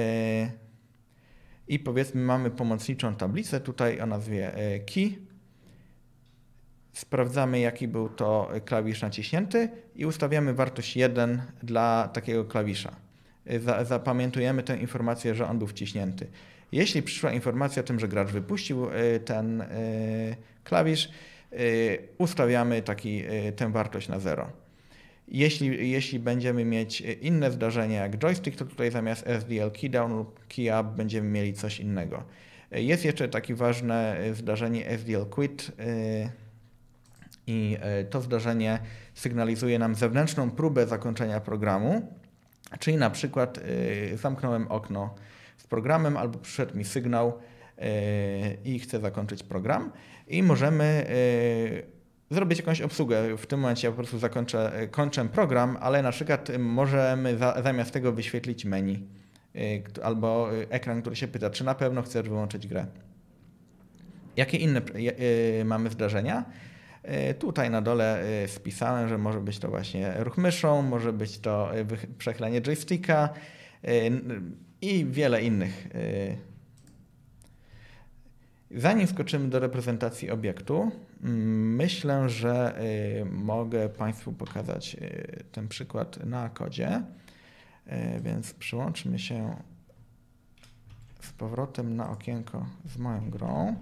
I powiedzmy mamy pomocniczą tablicę tutaj o nazwie y, key. Sprawdzamy jaki był to klawisz naciśnięty i ustawiamy wartość 1 dla takiego klawisza. Zapamiętujemy tę informację, że on był wciśnięty. Jeśli przyszła informacja o tym, że gracz wypuścił ten klawisz, ustawiamy taki, tę wartość na 0. Jeśli, jeśli będziemy mieć inne zdarzenia jak joystick, to tutaj zamiast SDL keydown lub keyup będziemy mieli coś innego. Jest jeszcze takie ważne zdarzenie e, SDL quit e, i e, to zdarzenie sygnalizuje nam zewnętrzną próbę zakończenia programu, czyli na przykład zamknąłem okno z programem albo przyszedł mi sygnał i chcę zakończyć program i możemy zrobić jakąś obsługę. W tym momencie ja po prostu zakończę y, kończę program, ale na przykład możemy za, zamiast tego wyświetlić menu y, albo y, ekran, który się pyta, czy na pewno chcesz wyłączyć grę. Jakie inne mamy zdarzenia? Tutaj na dole spisałem, że może być to właśnie ruch myszą, może być to przechylanie joysticka i wiele innych Zanim skoczymy do reprezentacji obiektu, mm, myślę, że y, mogę Państwu pokazać y, ten przykład na kodzie. Y, więc przyłączmy się z powrotem na okienko z moją grą.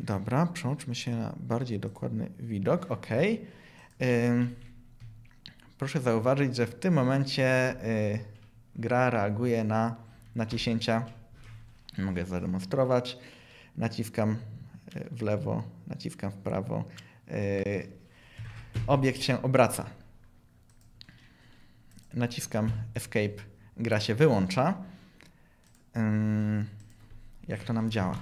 Dobra, przełączmy się na bardziej dokładny widok. OK. Proszę zauważyć, że w tym momencie y, gra reaguje na naciśnięcia. Mogę zademonstrować. Naciskam y, w lewo, naciskam w prawo. Y, obiekt się obraca. Naciskam Escape, gra się wyłącza. Jak to nam działa?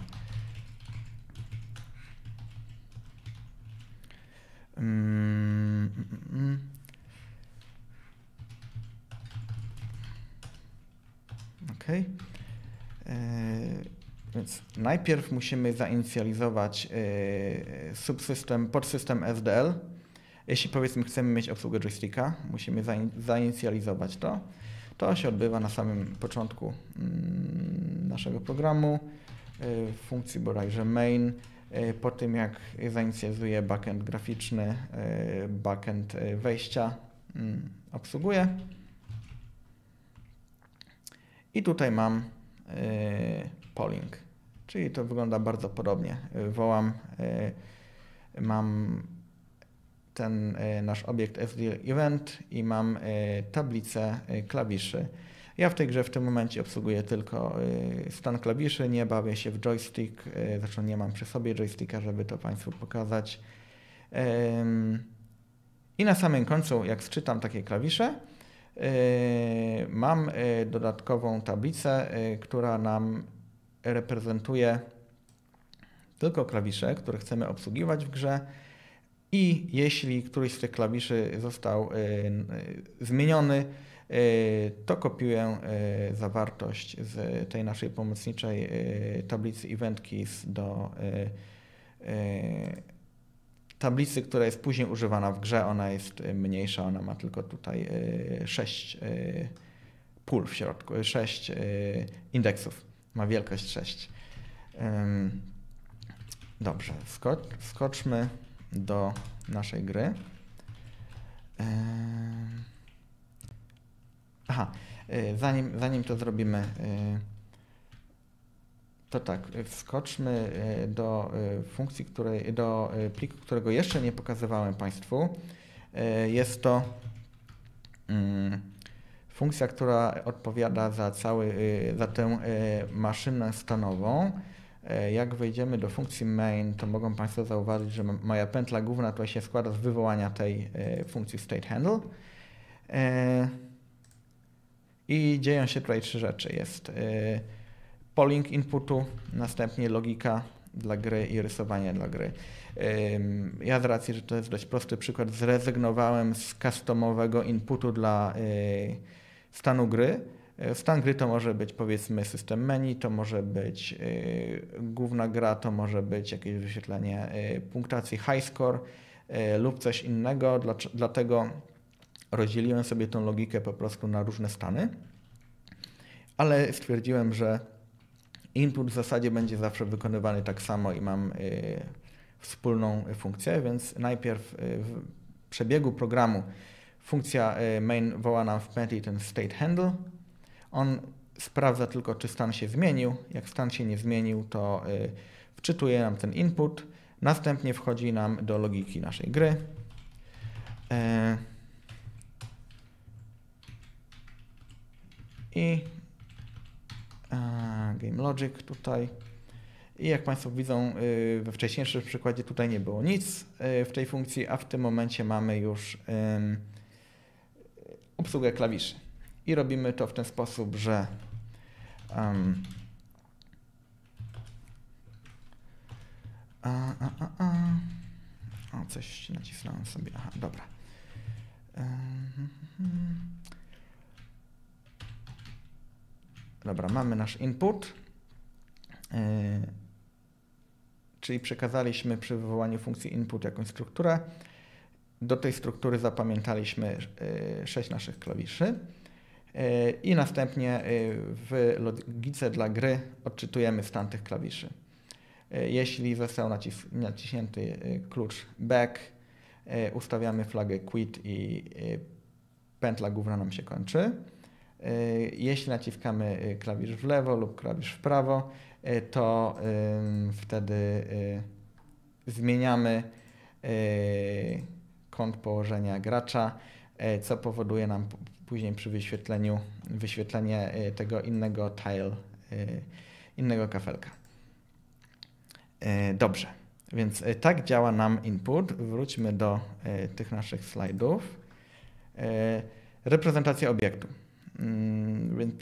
Mm, mm, mm. OK. E, więc najpierw musimy zainicjalizować e, subsystem, podsystem SDL. Jeśli powiedzmy chcemy mieć obsługę joysticka, musimy zainicjalizować to. To się odbywa na samym początku naszego programu e, w funkcji bodajże main. E, po tym jak zainicjuje backend graficzny, e, backend e, wejścia mm, obsługuję. I tutaj mam polling, czyli to wygląda bardzo podobnie. Wołam, mam ten nasz obiekt SD event i mam tablicę klawiszy ja w tej grze w tym momencie obsługuję tylko y, stan klawiszy, nie bawię się w joystick, y, zresztą nie mam przy sobie joysticka, żeby to Państwu pokazać. I na samym końcu, jak sczytam takie klawisze, y, mam dodatkową tablicę, która nam reprezentuje tylko klawisze, które chcemy obsługiwać w grze. I jeśli któryś z tych klawiszy został zmieniony, E, to kopiuję e, zawartość z tej naszej pomocniczej e, tablicy Event Keys do tablicy, która jest później używana w grze. Ona jest mniejsza, ona ma tylko tutaj 6 pól w środku, 6 indeksów. Ma wielkość 6. Dobrze, skoczmy do naszej gry. Yy... Aha, y, zanim, zanim to zrobimy, y, to tak, y, wskoczmy do funkcji, której, do pliku, którego jeszcze nie pokazywałem Państwu. Jest to mm, funkcja, która odpowiada za, cały, za tę maszynę stanową. Jak wejdziemy do funkcji main, to mogą Państwo zauważyć, że moja pętla główna to się składa z wywołania tej funkcji state handle. I dzieją się tutaj trzy rzeczy. Jest y, polling inputu, następnie logika dla gry i rysowanie dla gry. Ja z racji, że to jest dość prosty przykład, zrezygnowałem z customowego inputu dla y, stanu gry. Y, stan gry to może być powiedzmy system menu, to może być główna gra, to może być jakieś wyświetlenie punktacji high score lub coś innego. Dlatego rozdzieliłem sobie tą logikę po prostu na różne stany, ale stwierdziłem, że input w zasadzie będzie zawsze wykonywany tak samo i mam y, wspólną funkcję, więc najpierw y, w przebiegu programu funkcja y, main woła nam w pętli ten state handle. On sprawdza tylko, czy stan się zmienił. Jak stan się nie zmienił, to wczytuje nam ten input. Następnie wchodzi nam do logiki naszej gry. E, i Game Logic tutaj. I jak Państwo widzą, y, we wcześniejszym przykładzie tutaj nie było nic y, w tej funkcji, a w tym momencie mamy już obsługę klawiszy. I robimy to w ten sposób, że um, a, a, a, a. O, coś nacisnąłem sobie. Aha, dobra. Um, Dobra, mamy nasz input. E, czyli przekazaliśmy przy wywołaniu funkcji input jakąś strukturę. Do tej struktury zapamiętaliśmy 6 e, sześć naszych klawiszy. E, I następnie w logice dla gry odczytujemy stan tych klawiszy. Jeśli został nacis naciśnięty klucz back, ustawiamy flagę quit i pętla główna nam się kończy. Y, jeśli naciskamy y, klawisz w lewo lub klawisz w prawo, y, to wtedy zmieniamy kąt położenia gracza, co powoduje nam później przy wyświetleniu wyświetlenie tego innego tile, innego kafelka. Dobrze, więc tak działa nam input. Wróćmy do tych naszych slajdów. Reprezentacja obiektu. Mm, więc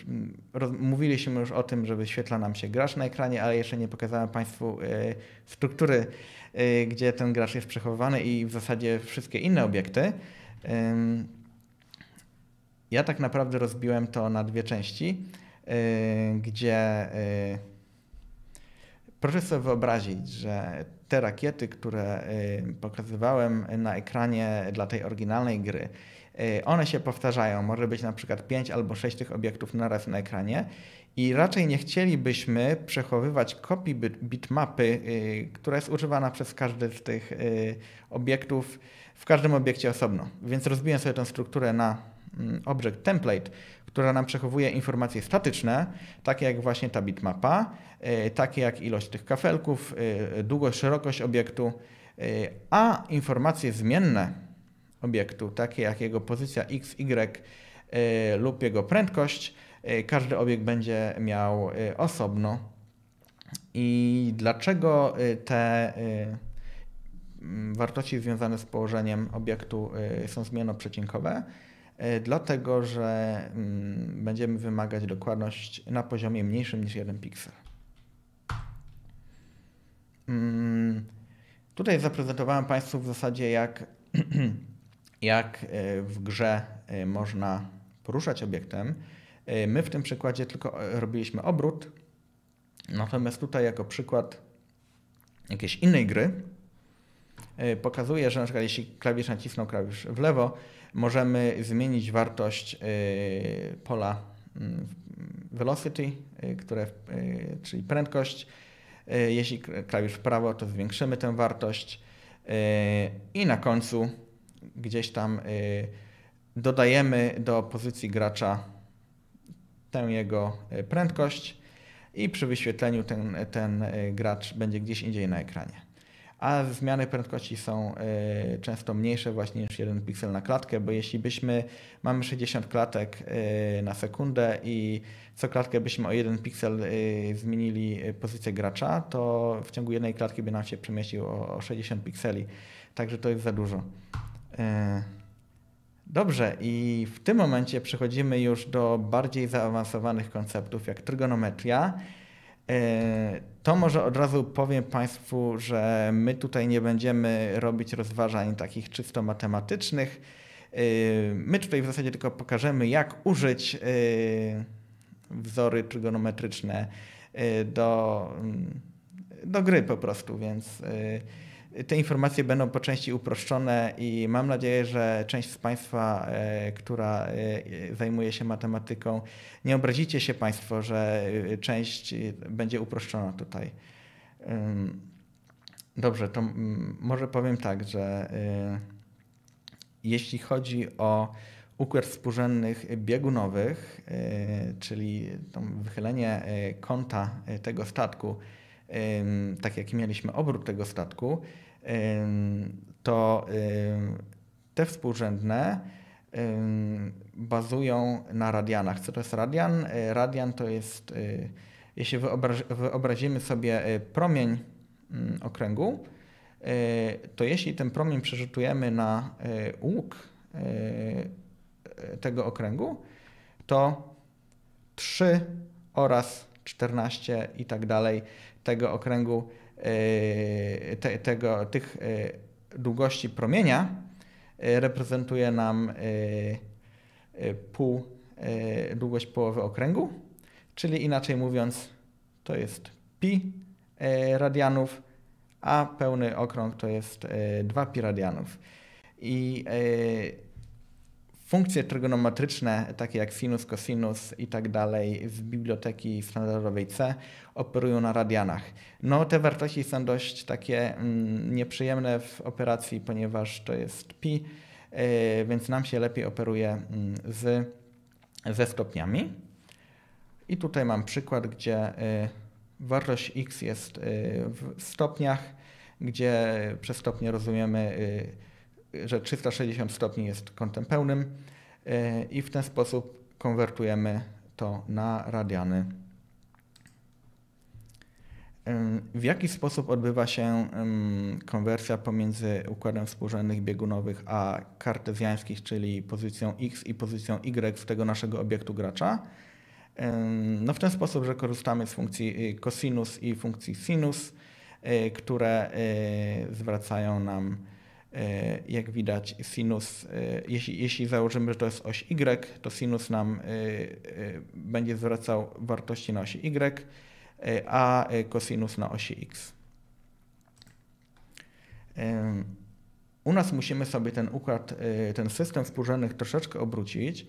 mm, mówiliśmy już o tym, że wyświetla nam się gracz na ekranie, ale jeszcze nie pokazałem Państwu y, struktury, y, gdzie ten gracz jest przechowywany i w zasadzie wszystkie inne mhm. obiekty. Ja tak naprawdę rozbiłem to na dwie części, y, gdzie proszę sobie wyobrazić, że te rakiety, które pokazywałem na ekranie dla tej oryginalnej gry, Y, one się powtarzają, może być na przykład 5 albo 6 tych obiektów naraz na ekranie i raczej nie chcielibyśmy przechowywać kopii bitmapy, y, która jest używana przez każdy z tych y, obiektów w każdym obiekcie osobno. Więc rozbiję sobie tę strukturę na mm, object template, która nam przechowuje informacje statyczne, takie jak właśnie ta bitmapa, takie jak ilość tych kafelków, długość, szerokość obiektu, a informacje zmienne, obiektu, takie jak jego pozycja x, y, y lub jego prędkość, y, każdy obiekt będzie miał y, osobno. I dlaczego te mm, wartości związane z położeniem obiektu są przecinkowe? Dlatego, że mm, będziemy wymagać dokładność na poziomie mniejszym niż 1 piksel. Mm, tutaj zaprezentowałem Państwu w zasadzie, jak jak y, w grze y, można poruszać obiektem. Y, my w tym przykładzie tylko robiliśmy obrót, natomiast tutaj jako przykład jakiejś innej gry pokazuje, że na przykład jeśli klawisz nacisnął klawisz w lewo, możemy zmienić wartość pola mm, velocity, które, czyli prędkość. Jeśli klawisz w prawo, to zwiększymy tę wartość i na końcu gdzieś tam y, dodajemy do pozycji gracza tę jego y, prędkość i przy wyświetleniu ten, ten y, gracz będzie gdzieś indziej na ekranie. A zmiany prędkości są często mniejsze właśnie niż 1 piksel na klatkę, bo jeśli byśmy mamy 60 klatek na sekundę i co klatkę byśmy o 1 piksel zmienili pozycję gracza, to w ciągu jednej klatki by nam się przemieścił o 60 pikseli. Także to jest za dużo. E, dobrze, i w tym momencie przechodzimy już do bardziej zaawansowanych konceptów, jak trygonometria. E, to może od razu powiem Państwu, że my tutaj nie będziemy robić rozważań takich czysto matematycznych. E, my tutaj w zasadzie tylko pokażemy, jak użyć wzory trygonometryczne do, mm, do gry po prostu, więc. Te informacje będą po części uproszczone i mam nadzieję, że część z Państwa, e, która e, zajmuje się matematyką, nie obrazicie się Państwo, że e, część będzie uproszczona tutaj. Dobrze, to może powiem tak, że jeśli chodzi o układ współrzędnych biegunowych, czyli wychylenie kąta tego statku, tak jaki mieliśmy obrót tego statku, to te współrzędne bazują na radianach. Co to jest radian? E, radian to jest, e, jeśli wyobrazimy sobie e, promień mm, okręgu, to jeśli ten promień przerzutujemy na łuk tego okręgu, to 3 oraz 14 i tak dalej tego okręgu, y, te, tego, tych y, długości promienia y, reprezentuje nam pół, długość połowy okręgu, czyli inaczej mówiąc, to jest pi radianów, a pełny okrąg to jest 2 pi radianów. I funkcje trygonometryczne, takie jak sinus, cosinus i tak dalej z biblioteki standardowej C operują na radianach. No te wartości są dość takie mm, nieprzyjemne w operacji, ponieważ to jest pi, yy, więc nam się lepiej operuje mm, z, ze stopniami. I tutaj mam przykład, gdzie y, wartość x jest y, w stopniach, gdzie przez stopnie rozumiemy y, że 360 stopni jest kątem pełnym e, i w ten sposób konwertujemy to na radiany. E, w jaki sposób odbywa się konwersja pomiędzy układem współrzędnych biegunowych a kartezjańskich, czyli pozycją x i pozycją y w tego naszego obiektu gracza? E, no w ten sposób, że korzystamy z funkcji y, cosinus i funkcji sinus, które zwracają nam E, jak widać, sinus, e, jeśli, jeśli założymy, że to jest oś y, to sinus nam e, będzie zwracał wartości na osi y, a kosinus na osi x. U nas musimy sobie ten układ, ten system współrzędnych troszeczkę obrócić,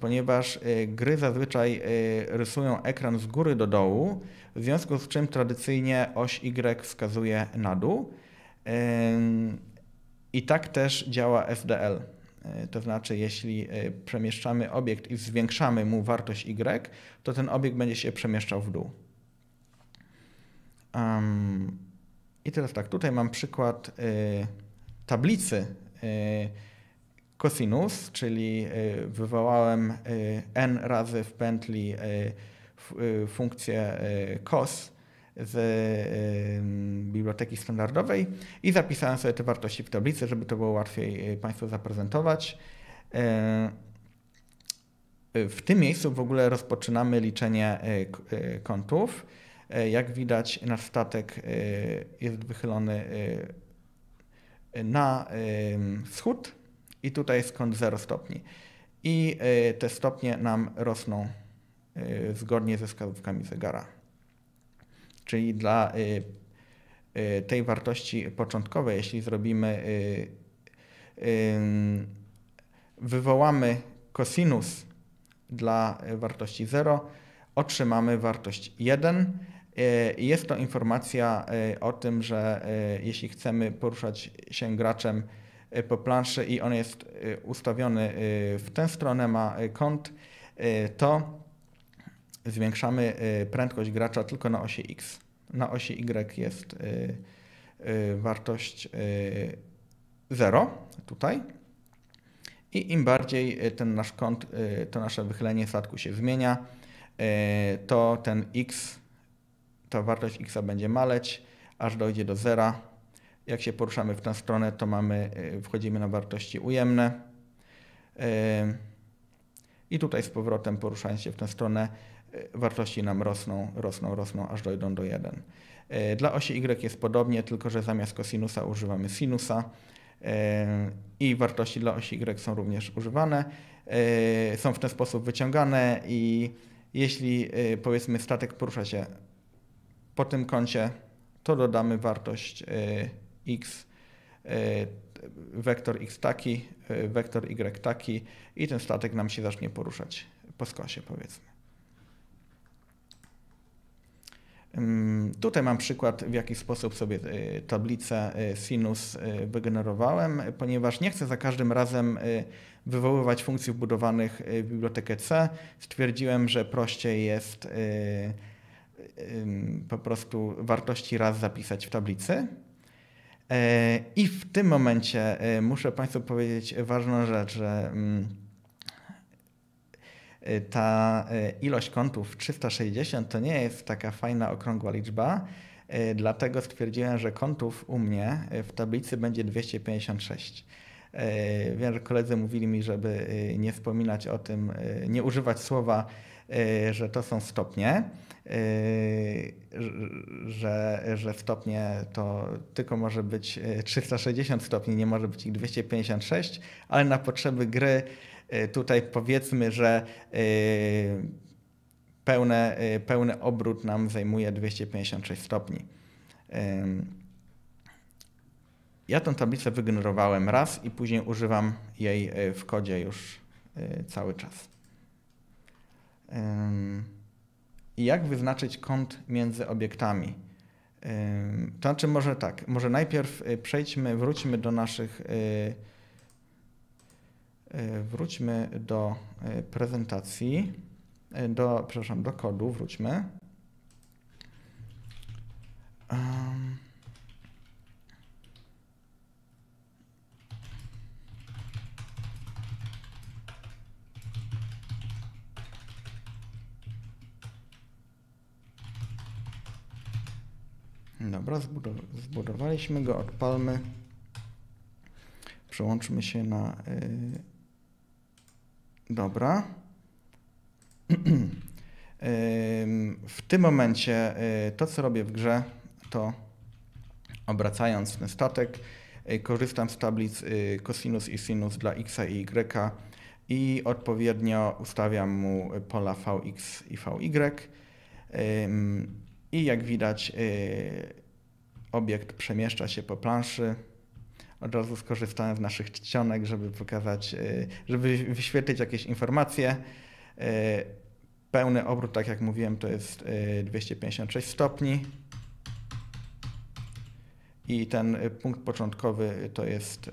ponieważ gry zazwyczaj rysują ekran z góry do dołu, w związku z czym tradycyjnie oś y wskazuje na dół. I tak też działa FDL. E, to znaczy, jeśli e, przemieszczamy obiekt i zwiększamy mu wartość y, to ten obiekt będzie się przemieszczał w dół. Um, I teraz tak, tutaj mam przykład y, tablicy y, cosinus, czyli y, wywołałem n razy w pętli funkcję cos z biblioteki standardowej i zapisałem sobie te wartości w tablicy, żeby to było łatwiej e, Państwu zaprezentować. E, w tym miejscu w ogóle rozpoczynamy liczenie e, kątów. Jak widać, nasz statek jest wychylony na wschód i tutaj jest kąt 0 stopni. I te stopnie nam rosną zgodnie ze wskazówkami zegara. Czyli dla y, y, tej wartości początkowej, jeśli zrobimy, y, wywołamy kosinus dla wartości 0, otrzymamy wartość 1. Jest to informacja o tym, że jeśli chcemy poruszać się graczem po planszy i on jest ustawiony w tę stronę, ma kąt, to zwiększamy y, prędkość gracza tylko na osi X. Na osi Y jest y, y, wartość 0 tutaj. I im bardziej ten nasz kąt, to nasze wychylenie statku się zmienia, to ten x, ta wartość x będzie maleć, aż dojdzie do zera. Jak się poruszamy w tę stronę, to mamy, wchodzimy na wartości ujemne. I tutaj z powrotem poruszając się w tę stronę, E, wartości nam rosną, rosną, rosną, aż dojdą do 1. E, dla osi y jest podobnie, tylko że zamiast kosinusa używamy sinusa e, i wartości dla osi y są również używane. Są w ten sposób wyciągane i jeśli powiedzmy statek porusza się po tym kącie, to dodamy wartość x, wektor x taki, wektor y taki i ten statek nam się zacznie poruszać po skosie powiedzmy. Tutaj mam przykład, w jaki sposób sobie y, tablicę y, sinus y, wygenerowałem, ponieważ nie chcę za każdym razem wywoływać funkcji wbudowanych w bibliotekę C. Stwierdziłem, że prościej jest po prostu wartości raz zapisać w tablicy. E, I w tym momencie muszę Państwu powiedzieć ważną rzecz, że Y, ta y, ilość kątów 360 to nie jest taka fajna okrągła liczba, y, dlatego stwierdziłem, że kątów u mnie w tablicy będzie 256. Wiem, że koledzy mówili mi, żeby nie wspominać o tym, nie używać słowa, że to są stopnie, że, że stopnie to tylko może być 360 stopni, nie może być ich 256, ale na potrzeby gry E, tutaj powiedzmy, że e, pełne, e, pełny obrót nam zajmuje 256 stopni. Ja tę tablicę wygenerowałem raz i później używam jej w kodzie już cały czas. I jak wyznaczyć kąt między obiektami? To znaczy może tak, może najpierw przejdźmy, wróćmy do naszych E, wróćmy do e, prezentacji, e, do, przepraszam, do kodu, wróćmy. Um. Dobra, zbudowaliśmy go, odpalmy. Przełączmy się na Dobra. w tym momencie e, to, co robię w grze, to obracając ten statek, e, korzystam z tablic e, cosinus i sinus dla x i y i odpowiednio ustawiam mu pola vx i vy. I jak widać, obiekt przemieszcza się po planszy od razu skorzystałem z naszych czcionek, żeby pokazać, y, żeby wyświetlić jakieś informacje. Y, pełny obrót, tak jak mówiłem, to jest 256 y, stopni. I ten punkt początkowy to jest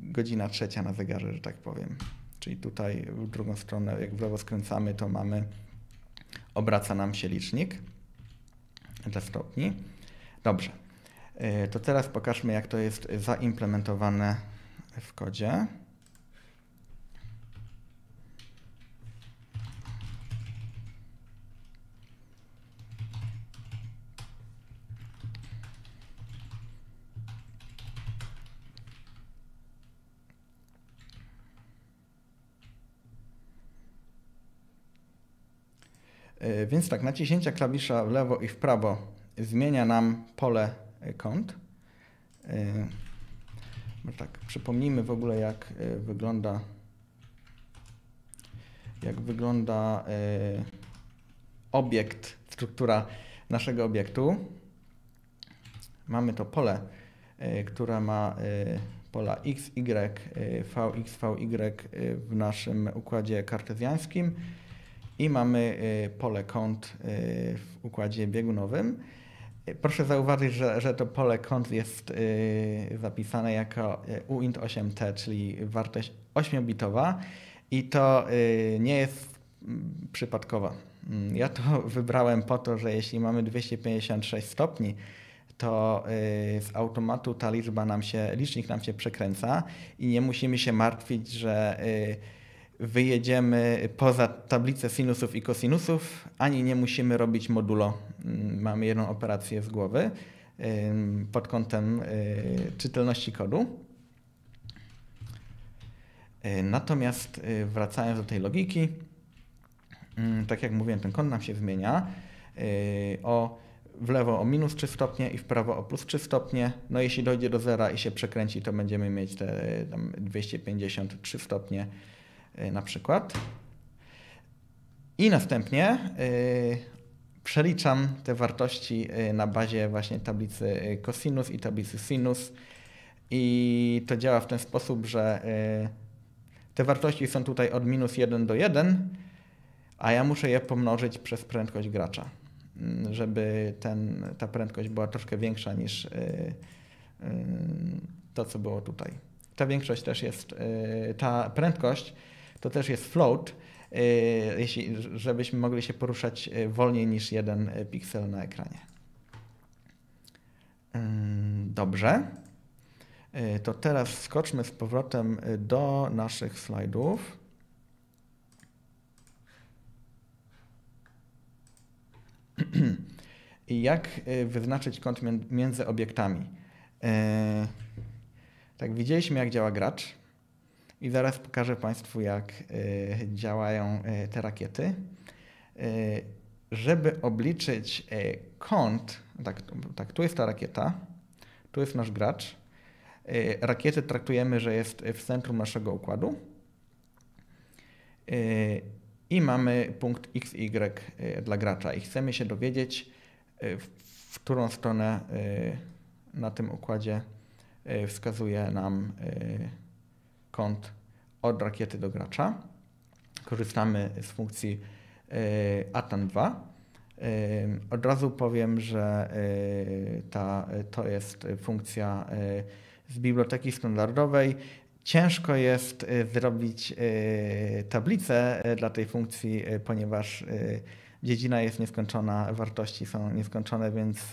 godzina trzecia na zegarze, że tak powiem. Czyli tutaj w drugą stronę, jak w lewo skręcamy, to mamy, obraca nam się licznik dla stopni. Dobrze. E, to teraz pokażmy, jak to jest zaimplementowane w kodzie. E, więc tak, naciśnięcie klawisza w lewo i w prawo zmienia nam pole E, kont. E, tak, przypomnijmy w ogóle, jak e, wygląda jak wygląda obiekt, struktura naszego obiektu. Mamy to pole, które ma pola x, y, v, x, v, y w naszym układzie kartezjańskim i mamy pole kąt w układzie biegunowym. Proszę zauważyć, że, że to pole kont jest yy, zapisane jako y, uint 8t, czyli wartość 8-bitowa i to yy, nie jest mm, przypadkowa. Mm, ja to wybrałem po to, że jeśli mamy 256 stopni, to y, z automatu ta liczba nam się, licznik nam się przekręca i nie musimy się martwić, że y, wyjedziemy poza tablicę sinusów i kosinusów, ani nie musimy robić modulo. Mm, mamy jedną operację z głowy pod kątem y, czytelności kodu. Y, natomiast y, wracając do tej logiki, mm, tak jak mówiłem, ten kąt nam się zmienia. O w lewo o minus 3 stopnie i w prawo o plus 3 stopnie. No jeśli dojdzie do zera i się przekręci, to będziemy mieć te 253 stopnie. Y, na przykład. I następnie y, przeliczam te wartości y, na bazie właśnie tablicy cosinus i tablicy sinus. I to działa w ten sposób, że te wartości są tutaj od minus 1 do 1, a ja muszę je pomnożyć przez prędkość gracza, mm, żeby ten, ta prędkość była troszkę większa niż to, co było tutaj. Ta większość też jest, ta prędkość to też jest float, e, jeśli, żebyśmy mogli się poruszać e, wolniej niż jeden e, piksel na ekranie. Dobrze. To teraz skoczmy z powrotem do naszych slajdów. Jak wyznaczyć kąt między obiektami? Tak, widzieliśmy jak działa gracz. I zaraz pokażę Państwu, jak y, działają y, te rakiety. Y, żeby obliczyć kąt, tak, tak, tu jest ta rakieta, tu jest nasz gracz. Rakiety traktujemy, że jest w centrum naszego układu. I mamy punkt XY dla gracza i chcemy się dowiedzieć, w którą stronę na tym układzie wskazuje nam kąt od rakiety do gracza. Korzystamy z funkcji e, ATAN 2. E, od razu powiem, że e, ta, to jest funkcja z biblioteki standardowej. Ciężko jest zrobić tablicę dla tej funkcji, ponieważ dziedzina jest nieskończona, wartości są nieskończone, więc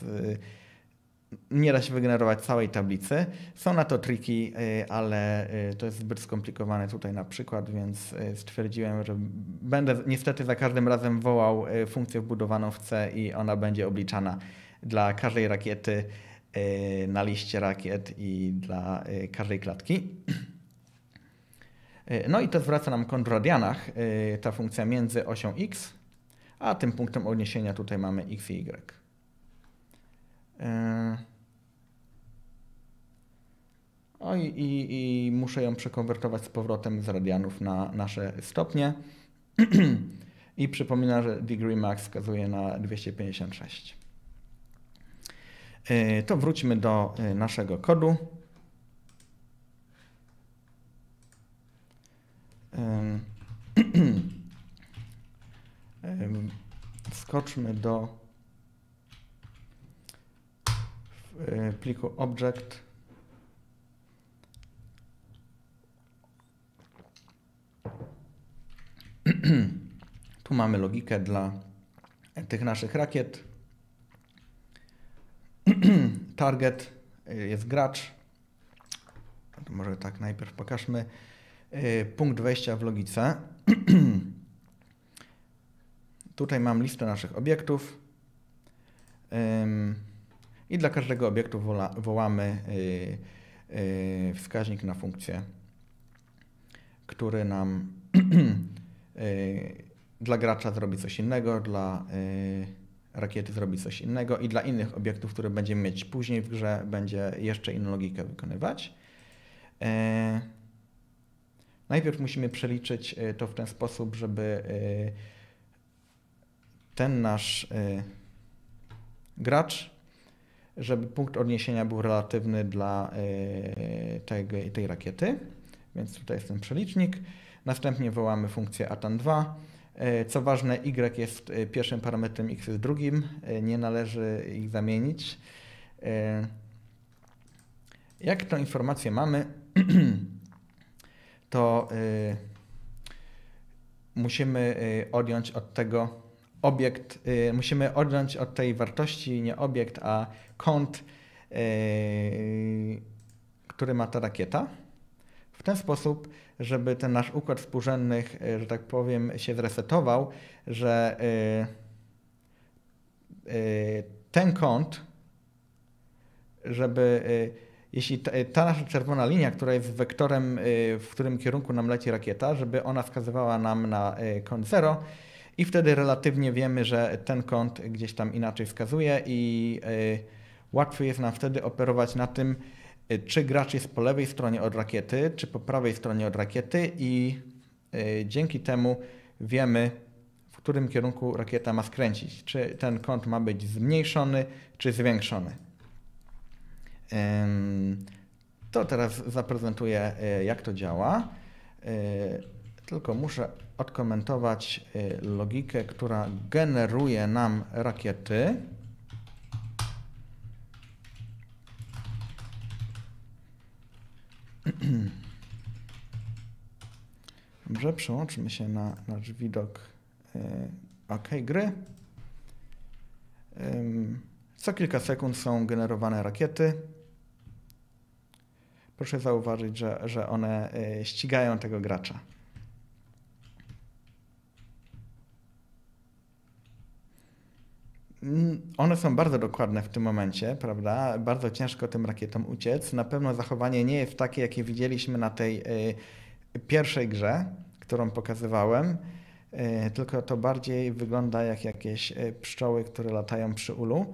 nie da się wygenerować całej tablicy. Są na to triki, y, ale y, to jest zbyt skomplikowane tutaj na przykład, więc y, stwierdziłem, że będę niestety za każdym razem wołał funkcję wbudowaną w C i ona będzie obliczana dla każdej rakiety na liście rakiet i dla każdej klatki. No i to zwraca nam kąt w radianach, ta funkcja między osią x, a tym punktem odniesienia tutaj mamy x i y. E, o no i, i, i muszę ją przekonwertować z powrotem z radianów na nasze stopnie. I przypomina, że degree max wskazuje na 256. E, to wróćmy do e, naszego kodu. Skoczmy do Y, pliku object tu mamy logikę dla tych naszych rakiet. Target y, jest gracz. Może tak najpierw pokażmy. Y, punkt wejścia w logice. Tutaj mam listę naszych obiektów. I dla każdego obiektu wola, wołamy yy, wskaźnik na funkcję, który nam y, dla gracza zrobi coś innego, dla y, rakiety zrobi coś innego i dla innych obiektów, które będziemy mieć później w grze, będzie jeszcze inną logikę wykonywać. E, najpierw musimy przeliczyć to w ten sposób, żeby ten nasz gracz żeby punkt odniesienia był relatywny dla e, tej, tej rakiety. Więc tutaj jest ten przelicznik. Następnie wołamy funkcję ATAN2. E, co ważne, Y jest e, pierwszym parametrem, X jest drugim. Nie należy ich zamienić. Jak tą informację mamy, to musimy odjąć od tego obiekt, y, musimy odjąć od tej wartości nie obiekt, a kąt, y, który ma ta rakieta. W ten sposób, żeby ten nasz układ współrzędnych, y, że tak powiem, się zresetował, że ten kąt, żeby jeśli ta nasza czerwona linia, która jest wektorem, w którym kierunku nam leci rakieta, żeby ona wskazywała nam na kąt 0, i wtedy relatywnie wiemy, że ten kąt gdzieś tam inaczej wskazuje i y, łatwiej jest nam wtedy operować na tym, y, czy gracz jest po lewej stronie od rakiety, czy po prawej stronie od rakiety i y, dzięki temu wiemy, w którym kierunku rakieta ma skręcić, czy ten kąt ma być zmniejszony, czy zwiększony. To teraz zaprezentuję, jak to działa tylko muszę odkomentować y, logikę, która generuje nam rakiety. Dobrze, przełączmy się na nasz widok y, OK gry. Co kilka sekund są generowane rakiety. Proszę zauważyć, że, że one y, ścigają tego gracza. Mm, one są bardzo dokładne w tym momencie, prawda? Bardzo ciężko tym rakietom uciec. Na pewno zachowanie nie jest takie, jakie widzieliśmy na tej e, pierwszej grze, którą pokazywałem, e, tylko to bardziej wygląda jak jakieś e, pszczoły, które latają przy ulu.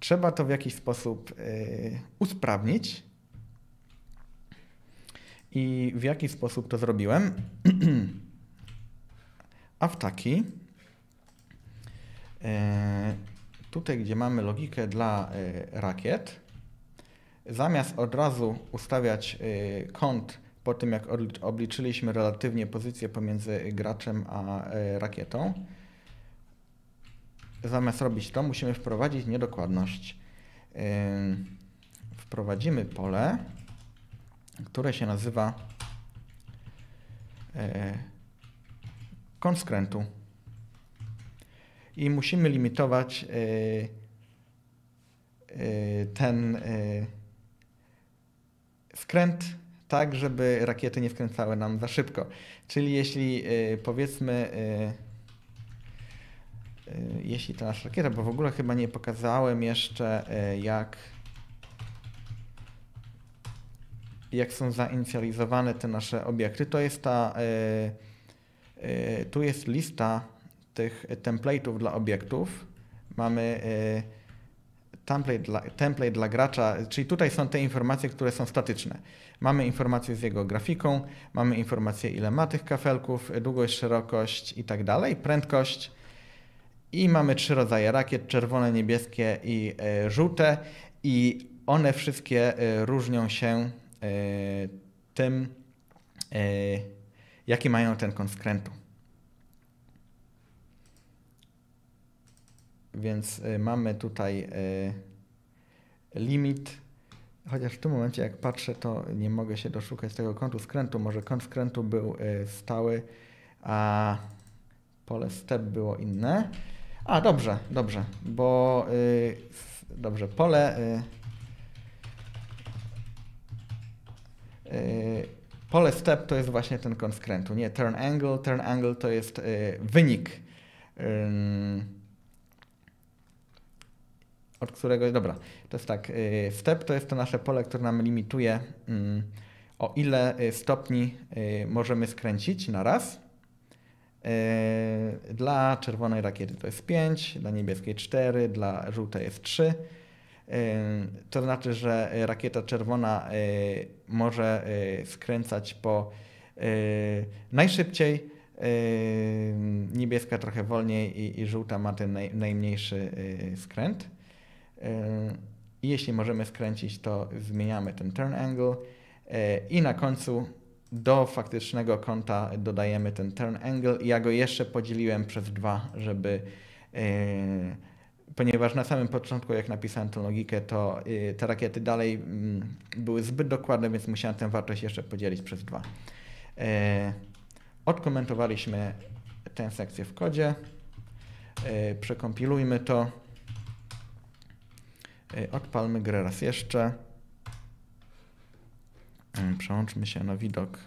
Trzeba to w jakiś sposób usprawnić. I w jaki sposób to zrobiłem? A w taki E, tutaj, gdzie mamy logikę dla e, rakiet, zamiast od razu ustawiać e, kąt po tym, jak obliczyliśmy relatywnie pozycję pomiędzy graczem a rakietą, zamiast robić to, musimy wprowadzić niedokładność. Wprowadzimy pole, które się nazywa kąt skrętu i musimy limitować e, e, ten e, wkręt tak, żeby rakiety nie wkręcały nam za szybko. Czyli jeśli powiedzmy, jeśli ta nasza rakieta, bo w ogóle chyba nie pokazałem jeszcze jak jak są zainicjalizowane te nasze obiekty, to jest ta tu jest lista tych template'ów dla obiektów mamy y, template dla, template dla gracza, czyli tutaj są te informacje, które są statyczne. Mamy informacje z jego grafiką, mamy informacje ile ma tych kafelków, długość, szerokość i tak dalej, prędkość. I mamy trzy rodzaje rakiet, czerwone, niebieskie i y, żółte i one wszystkie y, różnią się tym, jaki mają ten kąt skrętu. Więc y, mamy tutaj y, limit, chociaż w tym momencie jak patrzę, to nie mogę się doszukać tego kątu skrętu. Może kąt skrętu był y, stały, a pole step było inne. A, dobrze, dobrze, bo dobrze, pole pole step to jest właśnie ten kąt skrętu, nie turn angle. Turn angle to jest wynik od którego, dobra, to jest tak, y, step to jest to nasze pole, które nam limituje mm, o ile y, stopni y, możemy skręcić na raz. Dla czerwonej rakiety to jest 5, dla niebieskiej 4, dla żółtej jest 3. To znaczy, że rakieta czerwona może skręcać po najszybciej, niebieska trochę wolniej i, żółta ma ten najmniejszy skręt. I jeśli możemy skręcić, to zmieniamy ten turn angle yy, i na końcu do faktycznego kąta dodajemy ten turn angle. Ja go jeszcze podzieliłem przez dwa, żeby yy, ponieważ na samym początku, jak napisałem tą logikę, to yy, te rakiety dalej mm, były zbyt dokładne, więc musiałem tę wartość jeszcze podzielić przez dwa. Odkomentowaliśmy tę sekcję w kodzie. Przekompilujmy to. E, odpalmy grę raz jeszcze. E, przełączmy się na widok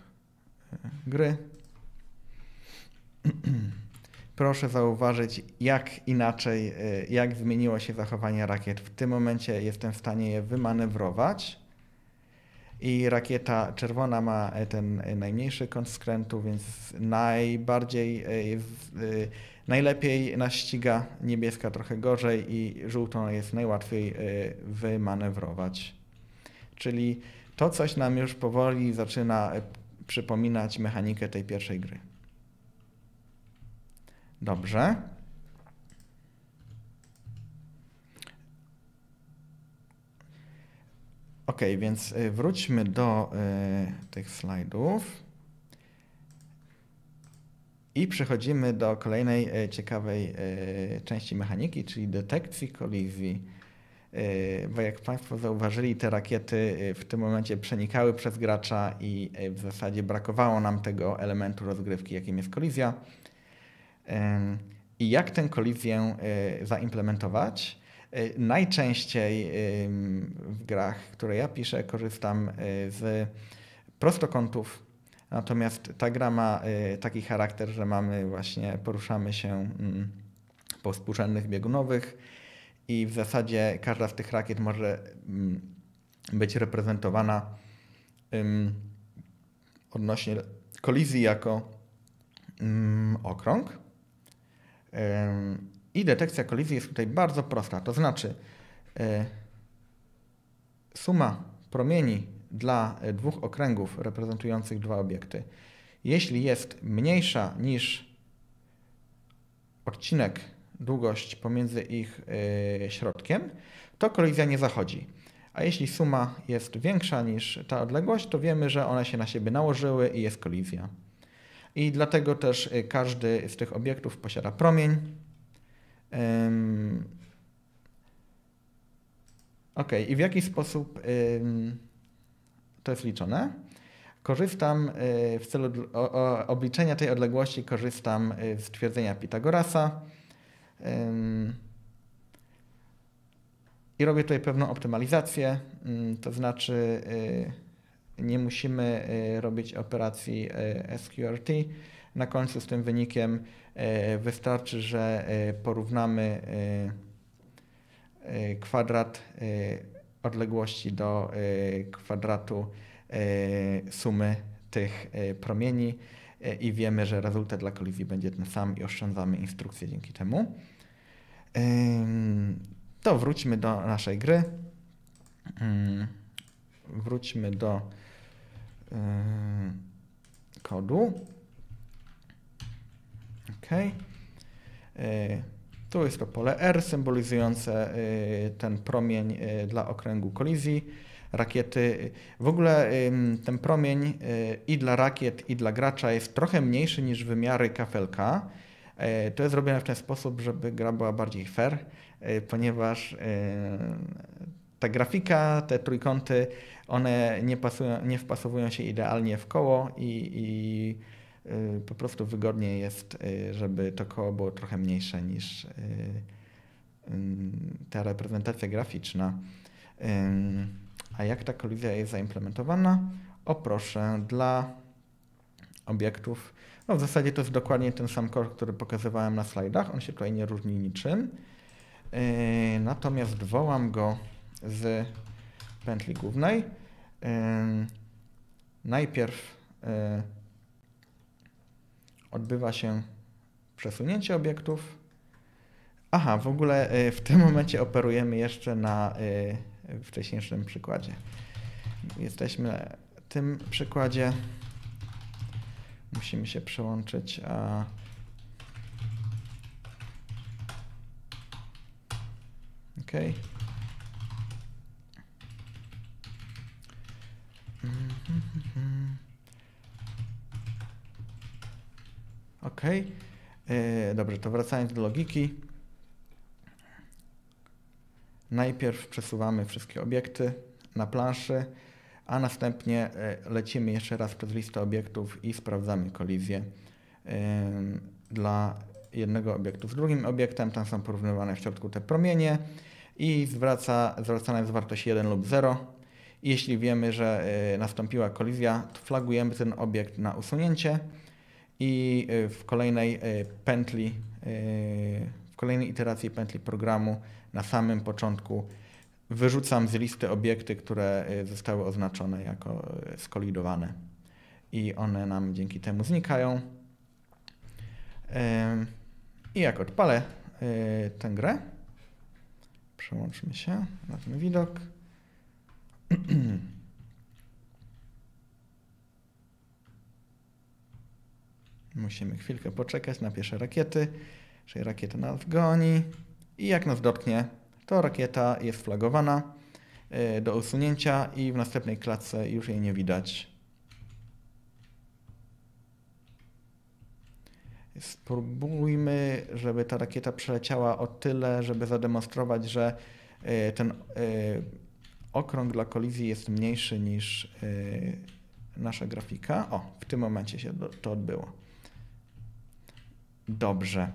e, gry. Proszę zauważyć, jak inaczej, jak zmieniło się zachowanie rakiet. W tym momencie jestem w stanie je wymanewrować i rakieta czerwona ma e, ten e, najmniejszy kąt skrętu, więc najbardziej, e, najlepiej naściga niebieska trochę gorzej i żółtą jest najłatwiej wymanewrować. Czyli to coś nam już powoli zaczyna przypominać mechanikę tej pierwszej gry. Dobrze. Ok, więc y, wróćmy do y, tych slajdów i przechodzimy do kolejnej y, ciekawej y, części mechaniki, czyli detekcji kolizji. Y, bo jak Państwo zauważyli, te rakiety y, w tym momencie przenikały przez gracza i w zasadzie brakowało nam tego elementu rozgrywki, jakim jest kolizja. I jak tę kolizję zaimplementować? Y, najczęściej w grach, które ja piszę, korzystam y, z prostokątów. Natomiast ta gra ma y, taki charakter, że mamy właśnie, poruszamy się mm, po współczesnych biegunowych i w zasadzie każda z tych rakiet może mm, być reprezentowana odnośnie kolizji jako mm, okrąg. I detekcja kolizji jest tutaj bardzo prosta. To znaczy, e, suma promieni dla e, dwóch okręgów reprezentujących dwa obiekty, jeśli jest mniejsza niż odcinek, długość pomiędzy ich e, środkiem, to kolizja nie zachodzi. A jeśli suma jest większa niż ta odległość, to wiemy, że one się na siebie nałożyły i jest kolizja. I dlatego też każdy z tych obiektów posiada promień, Um, ok, i w jaki sposób um, to jest liczone? Korzystam e, w celu obliczenia tej odległości korzystam e, z twierdzenia Pitagorasa. i robię tutaj pewną optymalizację, mm, to znaczy e, nie musimy robić operacji SQRT na końcu z tym wynikiem, E, wystarczy, że e, porównamy e, kwadrat odległości do kwadratu sumy tych promieni i wiemy, że rezultat dla kolizji będzie ten sam i oszczędzamy instrukcję dzięki temu. To wróćmy do naszej gry. Mm, wróćmy do kodu. OK. E, tu jest to pole R symbolizujące e, ten promień e, dla okręgu kolizji. Rakiety, w ogóle ten promień i dla rakiet, i dla gracza jest trochę mniejszy niż wymiary kafelka. To jest robione w ten sposób, żeby gra była bardziej fair, ponieważ ta grafika, te trójkąty, one nie, pasują, nie wpasowują się idealnie w koło i, i Y, po prostu wygodniej jest, y, żeby to koło było trochę mniejsze niż y, ta reprezentacja graficzna. A jak ta kolizja jest zaimplementowana? O proszę, dla obiektów, no w zasadzie to jest dokładnie ten sam kod, który pokazywałem na slajdach, on się tutaj nie różni niczym. Natomiast wołam go z pętli głównej. Najpierw odbywa się przesunięcie obiektów. Aha, w ogóle y, w tym momencie operujemy jeszcze na y, wcześniejszym przykładzie. Jesteśmy w tym przykładzie. Musimy się przełączyć. Okej. okay. E, dobrze, to wracając do logiki. Najpierw przesuwamy wszystkie obiekty na planszy, a następnie e, lecimy jeszcze raz przez listę obiektów i sprawdzamy kolizję e, dla jednego obiektu z drugim obiektem. Tam są porównywane w środku te promienie i zwraca, zwracana jest wartość 1 lub 0. Jeśli wiemy, że nastąpiła kolizja, flagujemy ten obiekt na usunięcie i e, w kolejnej e, pętli, e, w kolejnej iteracji pętli programu na samym początku wyrzucam z listy obiekty, które zostały oznaczone jako skolidowane i one nam dzięki temu znikają. I jak odpalę tę grę, przełączmy się na ten widok. Musimy chwilkę poczekać na pierwsze rakiety. Czyli rakieta nas goni. I jak nas dotknie, to rakieta jest flagowana e, do usunięcia i w następnej klatce już jej nie widać. Spróbujmy, żeby ta rakieta przeleciała o tyle, żeby zademonstrować, że e, ten e, okrąg dla kolizji jest mniejszy niż nasza grafika. O, w tym momencie się to odbyło. Dobrze.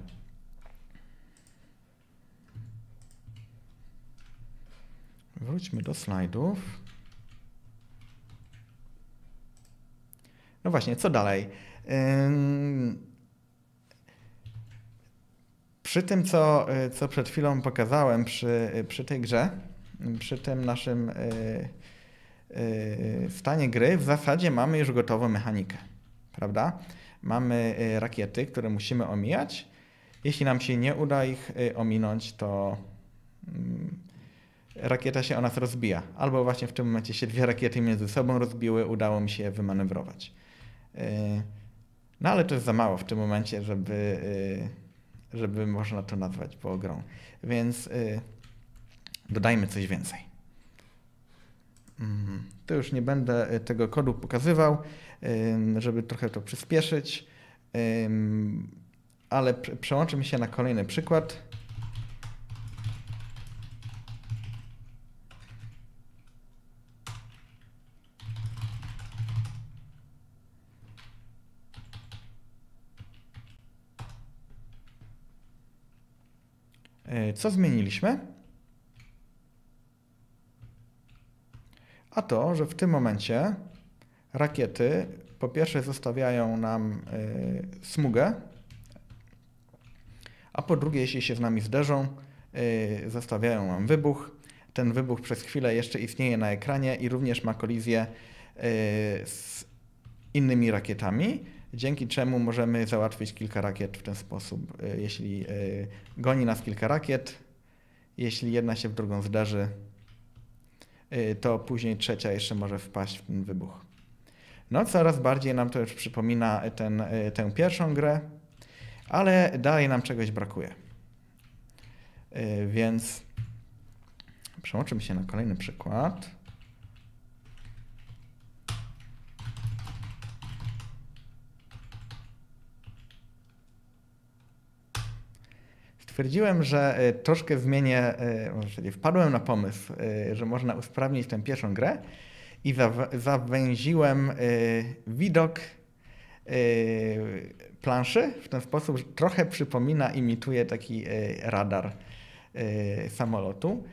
Wróćmy do slajdów. No właśnie, co dalej? Przy tym, co, y, co przed chwilą pokazałem przy, y, przy tej grze, przy tym naszym y, stanie gry, w zasadzie mamy już gotową mechanikę, prawda? Mamy y, rakiety, które musimy omijać. Jeśli nam się nie uda ich y, ominąć, to mm, rakieta się o nas rozbija. Albo właśnie w tym momencie się dwie rakiety między sobą rozbiły, udało mi się je wymanewrować. Y, no ale to jest za mało w tym momencie, żeby, żeby można to nazwać po grą. Więc dodajmy coś więcej. Mhm. To już nie będę tego kodu pokazywał żeby trochę to przyspieszyć. Ale przełączymy się na kolejny przykład. Yy, co zmieniliśmy? A to, że w tym momencie rakiety po pierwsze zostawiają nam y, smugę, a po drugie, jeśli się z nami zderzą, y, zostawiają nam wybuch. Ten wybuch przez chwilę jeszcze istnieje na ekranie i również ma kolizję y, z innymi rakietami, dzięki czemu możemy załatwić kilka rakiet w ten sposób. Jeśli goni nas kilka rakiet, jeśli jedna się w drugą zderzy, to później trzecia jeszcze może wpaść w ten wybuch. No coraz bardziej nam to już przypomina e, ten, e, tę pierwszą grę, ale dalej nam czegoś brakuje. E, więc przełączymy się na kolejny przykład. stwierdziłem, że troszkę zmienię, czyli wpadłem na pomysł, że można usprawnić tę pierwszą grę i zawęziłem y, widok y, planszy w ten sposób, że trochę przypomina, imituje taki y, radar samolotu,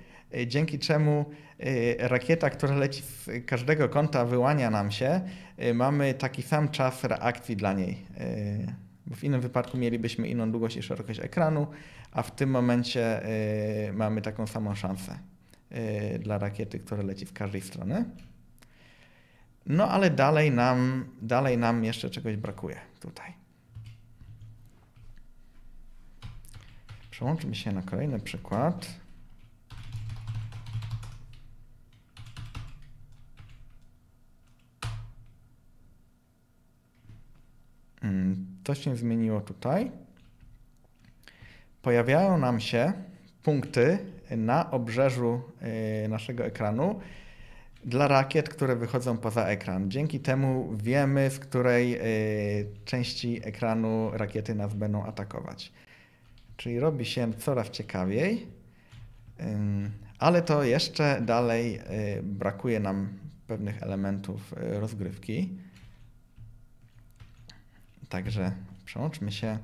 dzięki czemu rakieta, która leci z każdego kąta, wyłania nam się. Mamy taki sam czas reakcji dla niej. W innym wypadku mielibyśmy inną długość i szerokość ekranu, a w tym momencie mamy taką samą szansę dla rakiety, która leci z każdej strony. No ale dalej nam, dalej nam jeszcze czegoś brakuje tutaj. Przełączmy się na kolejny przykład. Mm, to się zmieniło tutaj. Pojawiają nam się punkty na obrzeżu y, naszego ekranu, dla rakiet, które wychodzą poza ekran. Dzięki temu wiemy, z której y, części ekranu rakiety nas będą atakować. Czyli robi się coraz ciekawiej, ale to jeszcze dalej y, brakuje nam pewnych elementów y, rozgrywki. Także przełączmy się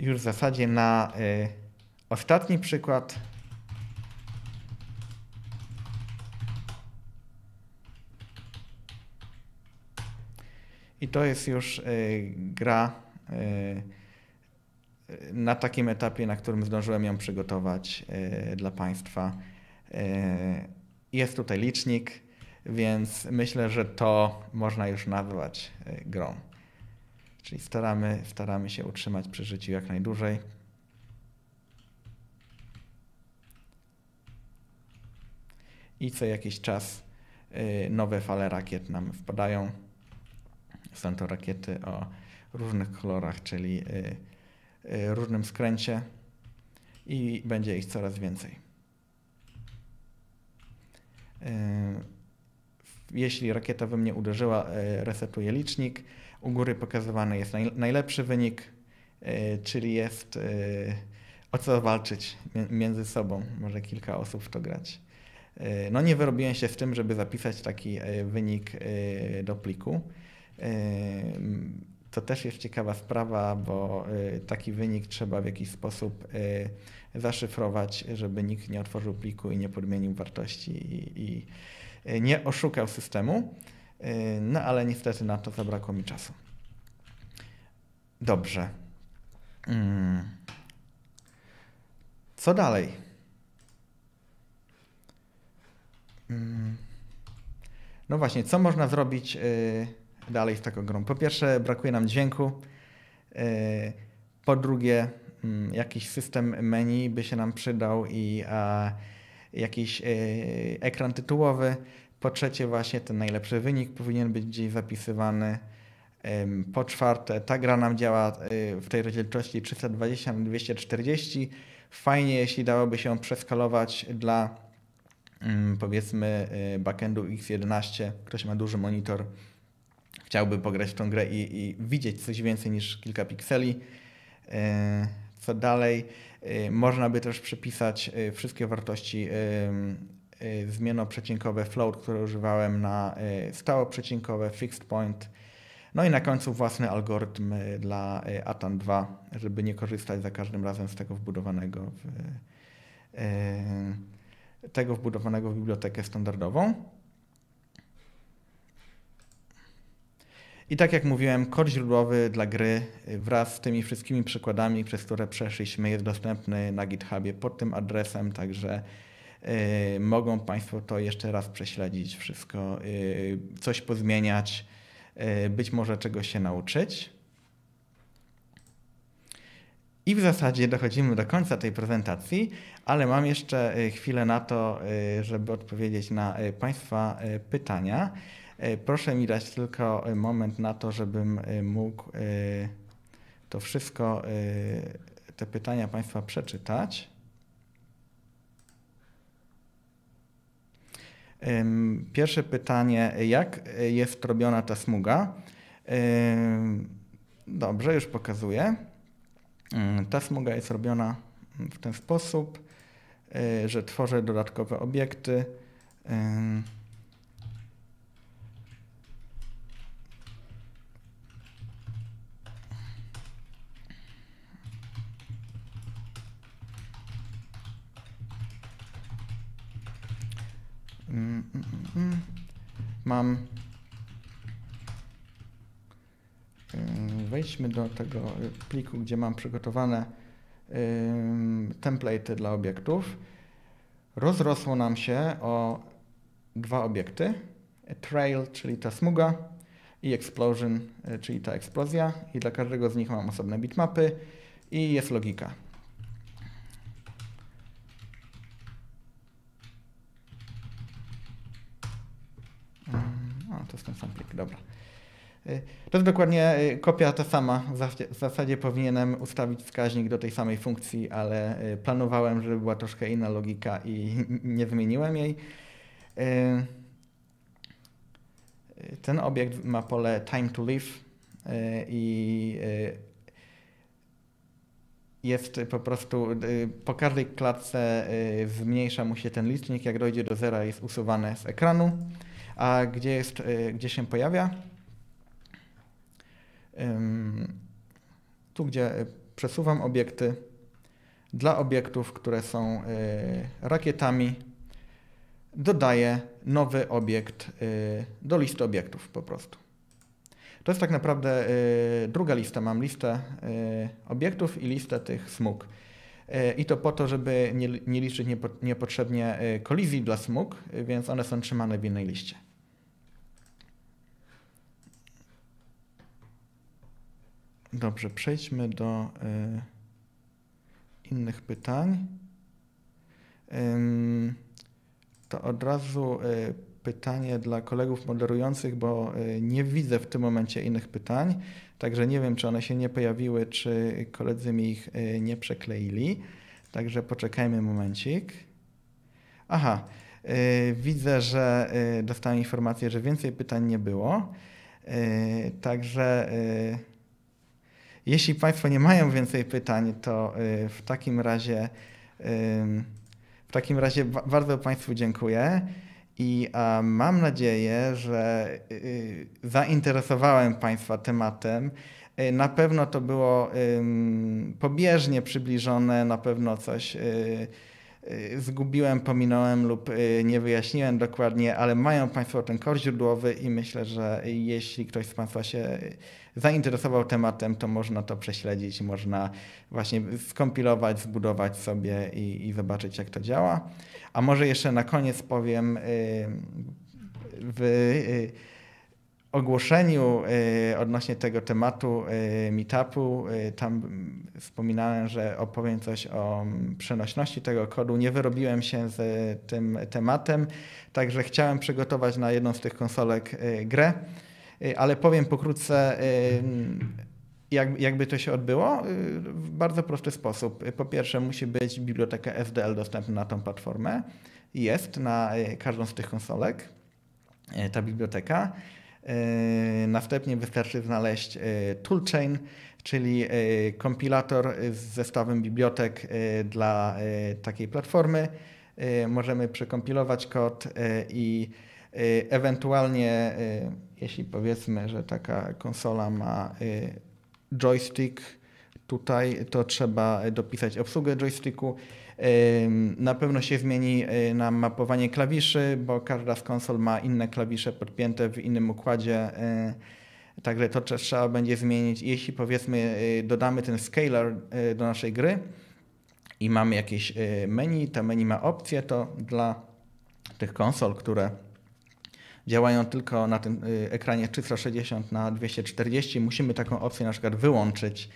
już w zasadzie na ostatni przykład I to jest już e, gra e, na takim etapie, na którym zdążyłem ją przygotować e, dla Państwa. Jest tutaj licznik, więc myślę, że to można już nazwać grą. Czyli staramy, staramy się utrzymać przy życiu jak najdłużej. I co jakiś czas nowe fale rakiet nam wpadają. Są to rakiety o różnych kolorach, czyli y, y, różnym skręcie i będzie ich coraz więcej. Y, jeśli rakieta we mnie uderzyła, resetuje licznik. U góry pokazywany jest najlepszy wynik, czyli jest o co walczyć między sobą. Może kilka osób w to grać. No nie wyrobiłem się z tym, żeby zapisać taki wynik do pliku. To też jest ciekawa sprawa, bo y, taki wynik trzeba w jakiś sposób y, zaszyfrować, żeby nikt nie otworzył pliku i nie podmienił wartości i, i y, nie oszukał systemu. No ale niestety na to zabrakło mi czasu. Dobrze. Mm. Co dalej? Mm. No właśnie, co można zrobić? dalej z taką grą. Po pierwsze, brakuje nam dźwięku. E, po drugie, mm, jakiś system menu by się nam przydał i a, jakiś e, ekran tytułowy. Po trzecie, właśnie ten najlepszy wynik powinien być gdzieś zapisywany. Po czwarte, ta gra nam działa e, w tej rozdzielczości 320 na 240. Fajnie, jeśli dałoby się przeskalować dla mm, powiedzmy backendu X11, ktoś ma duży monitor, chciałby pograć w tą grę i, i widzieć coś więcej niż kilka pikseli. E, co dalej? E, można by też przepisać e, wszystkie wartości zmienno-przecinkowe, float, które używałem na stałe-przecinkowe, fixed point, no i na końcu własny algorytm dla ATAN 2, żeby nie korzystać za każdym razem z tego wbudowanego w, tego wbudowanego w bibliotekę standardową. I tak jak mówiłem, kod źródłowy dla gry y, wraz z tymi wszystkimi przykładami, przez które przeszliśmy, jest dostępny na GitHubie pod tym adresem, także y, mogą Państwo to jeszcze raz prześledzić, wszystko, y, coś pozmieniać, y, być może czegoś się nauczyć. I w zasadzie dochodzimy do końca tej prezentacji, ale mam jeszcze y, chwilę na to, y, żeby odpowiedzieć na Państwa pytania. E, proszę mi dać tylko e, moment na to, żebym e, mógł to wszystko, te pytania Państwa przeczytać. Pierwsze pytanie, jak jest robiona ta smuga? Dobrze, już pokazuję. Mm, ta smuga jest robiona w ten sposób, że tworzę dodatkowe obiekty. Mam. Wejdźmy do tego pliku, gdzie mam przygotowane template dla obiektów. Rozrosło nam się o dwa obiekty. Trail, czyli ta smuga i Explosion, e, czyli ta eksplozja. I dla każdego z nich mam osobne bitmapy i jest logika. to jest ten sam plik, dobra. Y, to jest dokładnie y, kopia ta sama. W zasadzie powinienem ustawić wskaźnik do tej samej funkcji, ale y, planowałem, żeby była troszkę inna logika i nie zmieniłem jej. Ten obiekt ma pole time to live i jest po prostu, po każdej klatce zmniejsza mu się ten licznik, jak dojdzie do zera jest usuwany z ekranu. A gdzie, jest, e, gdzie się pojawia? Tu, gdzie e, przesuwam obiekty, dla obiektów, które są e, rakietami, dodaję nowy obiekt do listy obiektów po prostu. To jest tak naprawdę druga lista. Mam listę obiektów i listę tych smug. I to po to, żeby nie, liczyć niepotrzebnie kolizji dla smug, więc one są trzymane w innej liście. Dobrze, przejdźmy do y, innych pytań. Ym, to od razu y, pytanie dla kolegów moderujących, bo y, nie widzę w tym momencie innych pytań, także nie wiem, czy one się nie pojawiły, czy koledzy mi ich y, nie przekleili. Także poczekajmy momencik. Aha, y, widzę, że y, dostałem informację, że więcej pytań nie było. Także jeśli Państwo nie mają więcej pytań, to y, w takim razie w takim razie bardzo Państwu dziękuję i mam nadzieję, że y, y, zainteresowałem Państwa tematem. Na pewno to było pobieżnie przybliżone, na pewno coś zgubiłem, pominąłem lub nie wyjaśniłem dokładnie, ale mają Państwo ten kor źródłowy i myślę, że jeśli ktoś z Państwa się zainteresował tematem, to można to prześledzić, można właśnie skompilować, zbudować sobie i, i zobaczyć, jak to działa. A może jeszcze na koniec powiem y, w y, ogłoszeniu y, odnośnie tego tematu meetupu, tam wspominałem, że opowiem coś o przenośności tego kodu. Nie wyrobiłem się z tym tematem, także chciałem przygotować na jedną z tych konsolek grę. Y, ale powiem pokrótce, y, jak, jakby to się odbyło? Y, w bardzo prosty sposób. Po pierwsze, musi być biblioteka SDL dostępna na tą platformę. Jest na każdą z tych konsolek ta biblioteka. Następnie wystarczy znaleźć toolchain, czyli kompilator z zestawem bibliotek dla takiej platformy. Możemy przekompilować kod i Y, ewentualnie, y, jeśli powiedzmy, że taka konsola ma y, joystick, tutaj to trzeba dopisać obsługę joysticku. Na pewno się zmieni na mapowanie klawiszy, bo każda z konsol ma inne klawisze podpięte w innym układzie. Także to trzeba będzie zmienić. Jeśli powiedzmy dodamy ten scaler do naszej gry i mamy jakieś menu, to menu ma opcje, to dla tych konsol, które działają tylko na tym y, ekranie 360 na 240. Musimy taką opcję na przykład wyłączyć.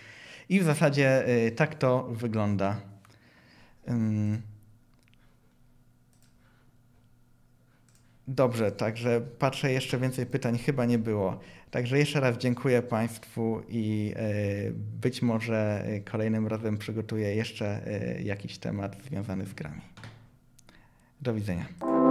I w zasadzie y, tak to wygląda. Dobrze, także patrzę jeszcze więcej pytań, chyba nie było. Także jeszcze raz dziękuję Państwu i y, być może kolejnym razem przygotuję jeszcze jakiś temat związany z grami. Do widzenia.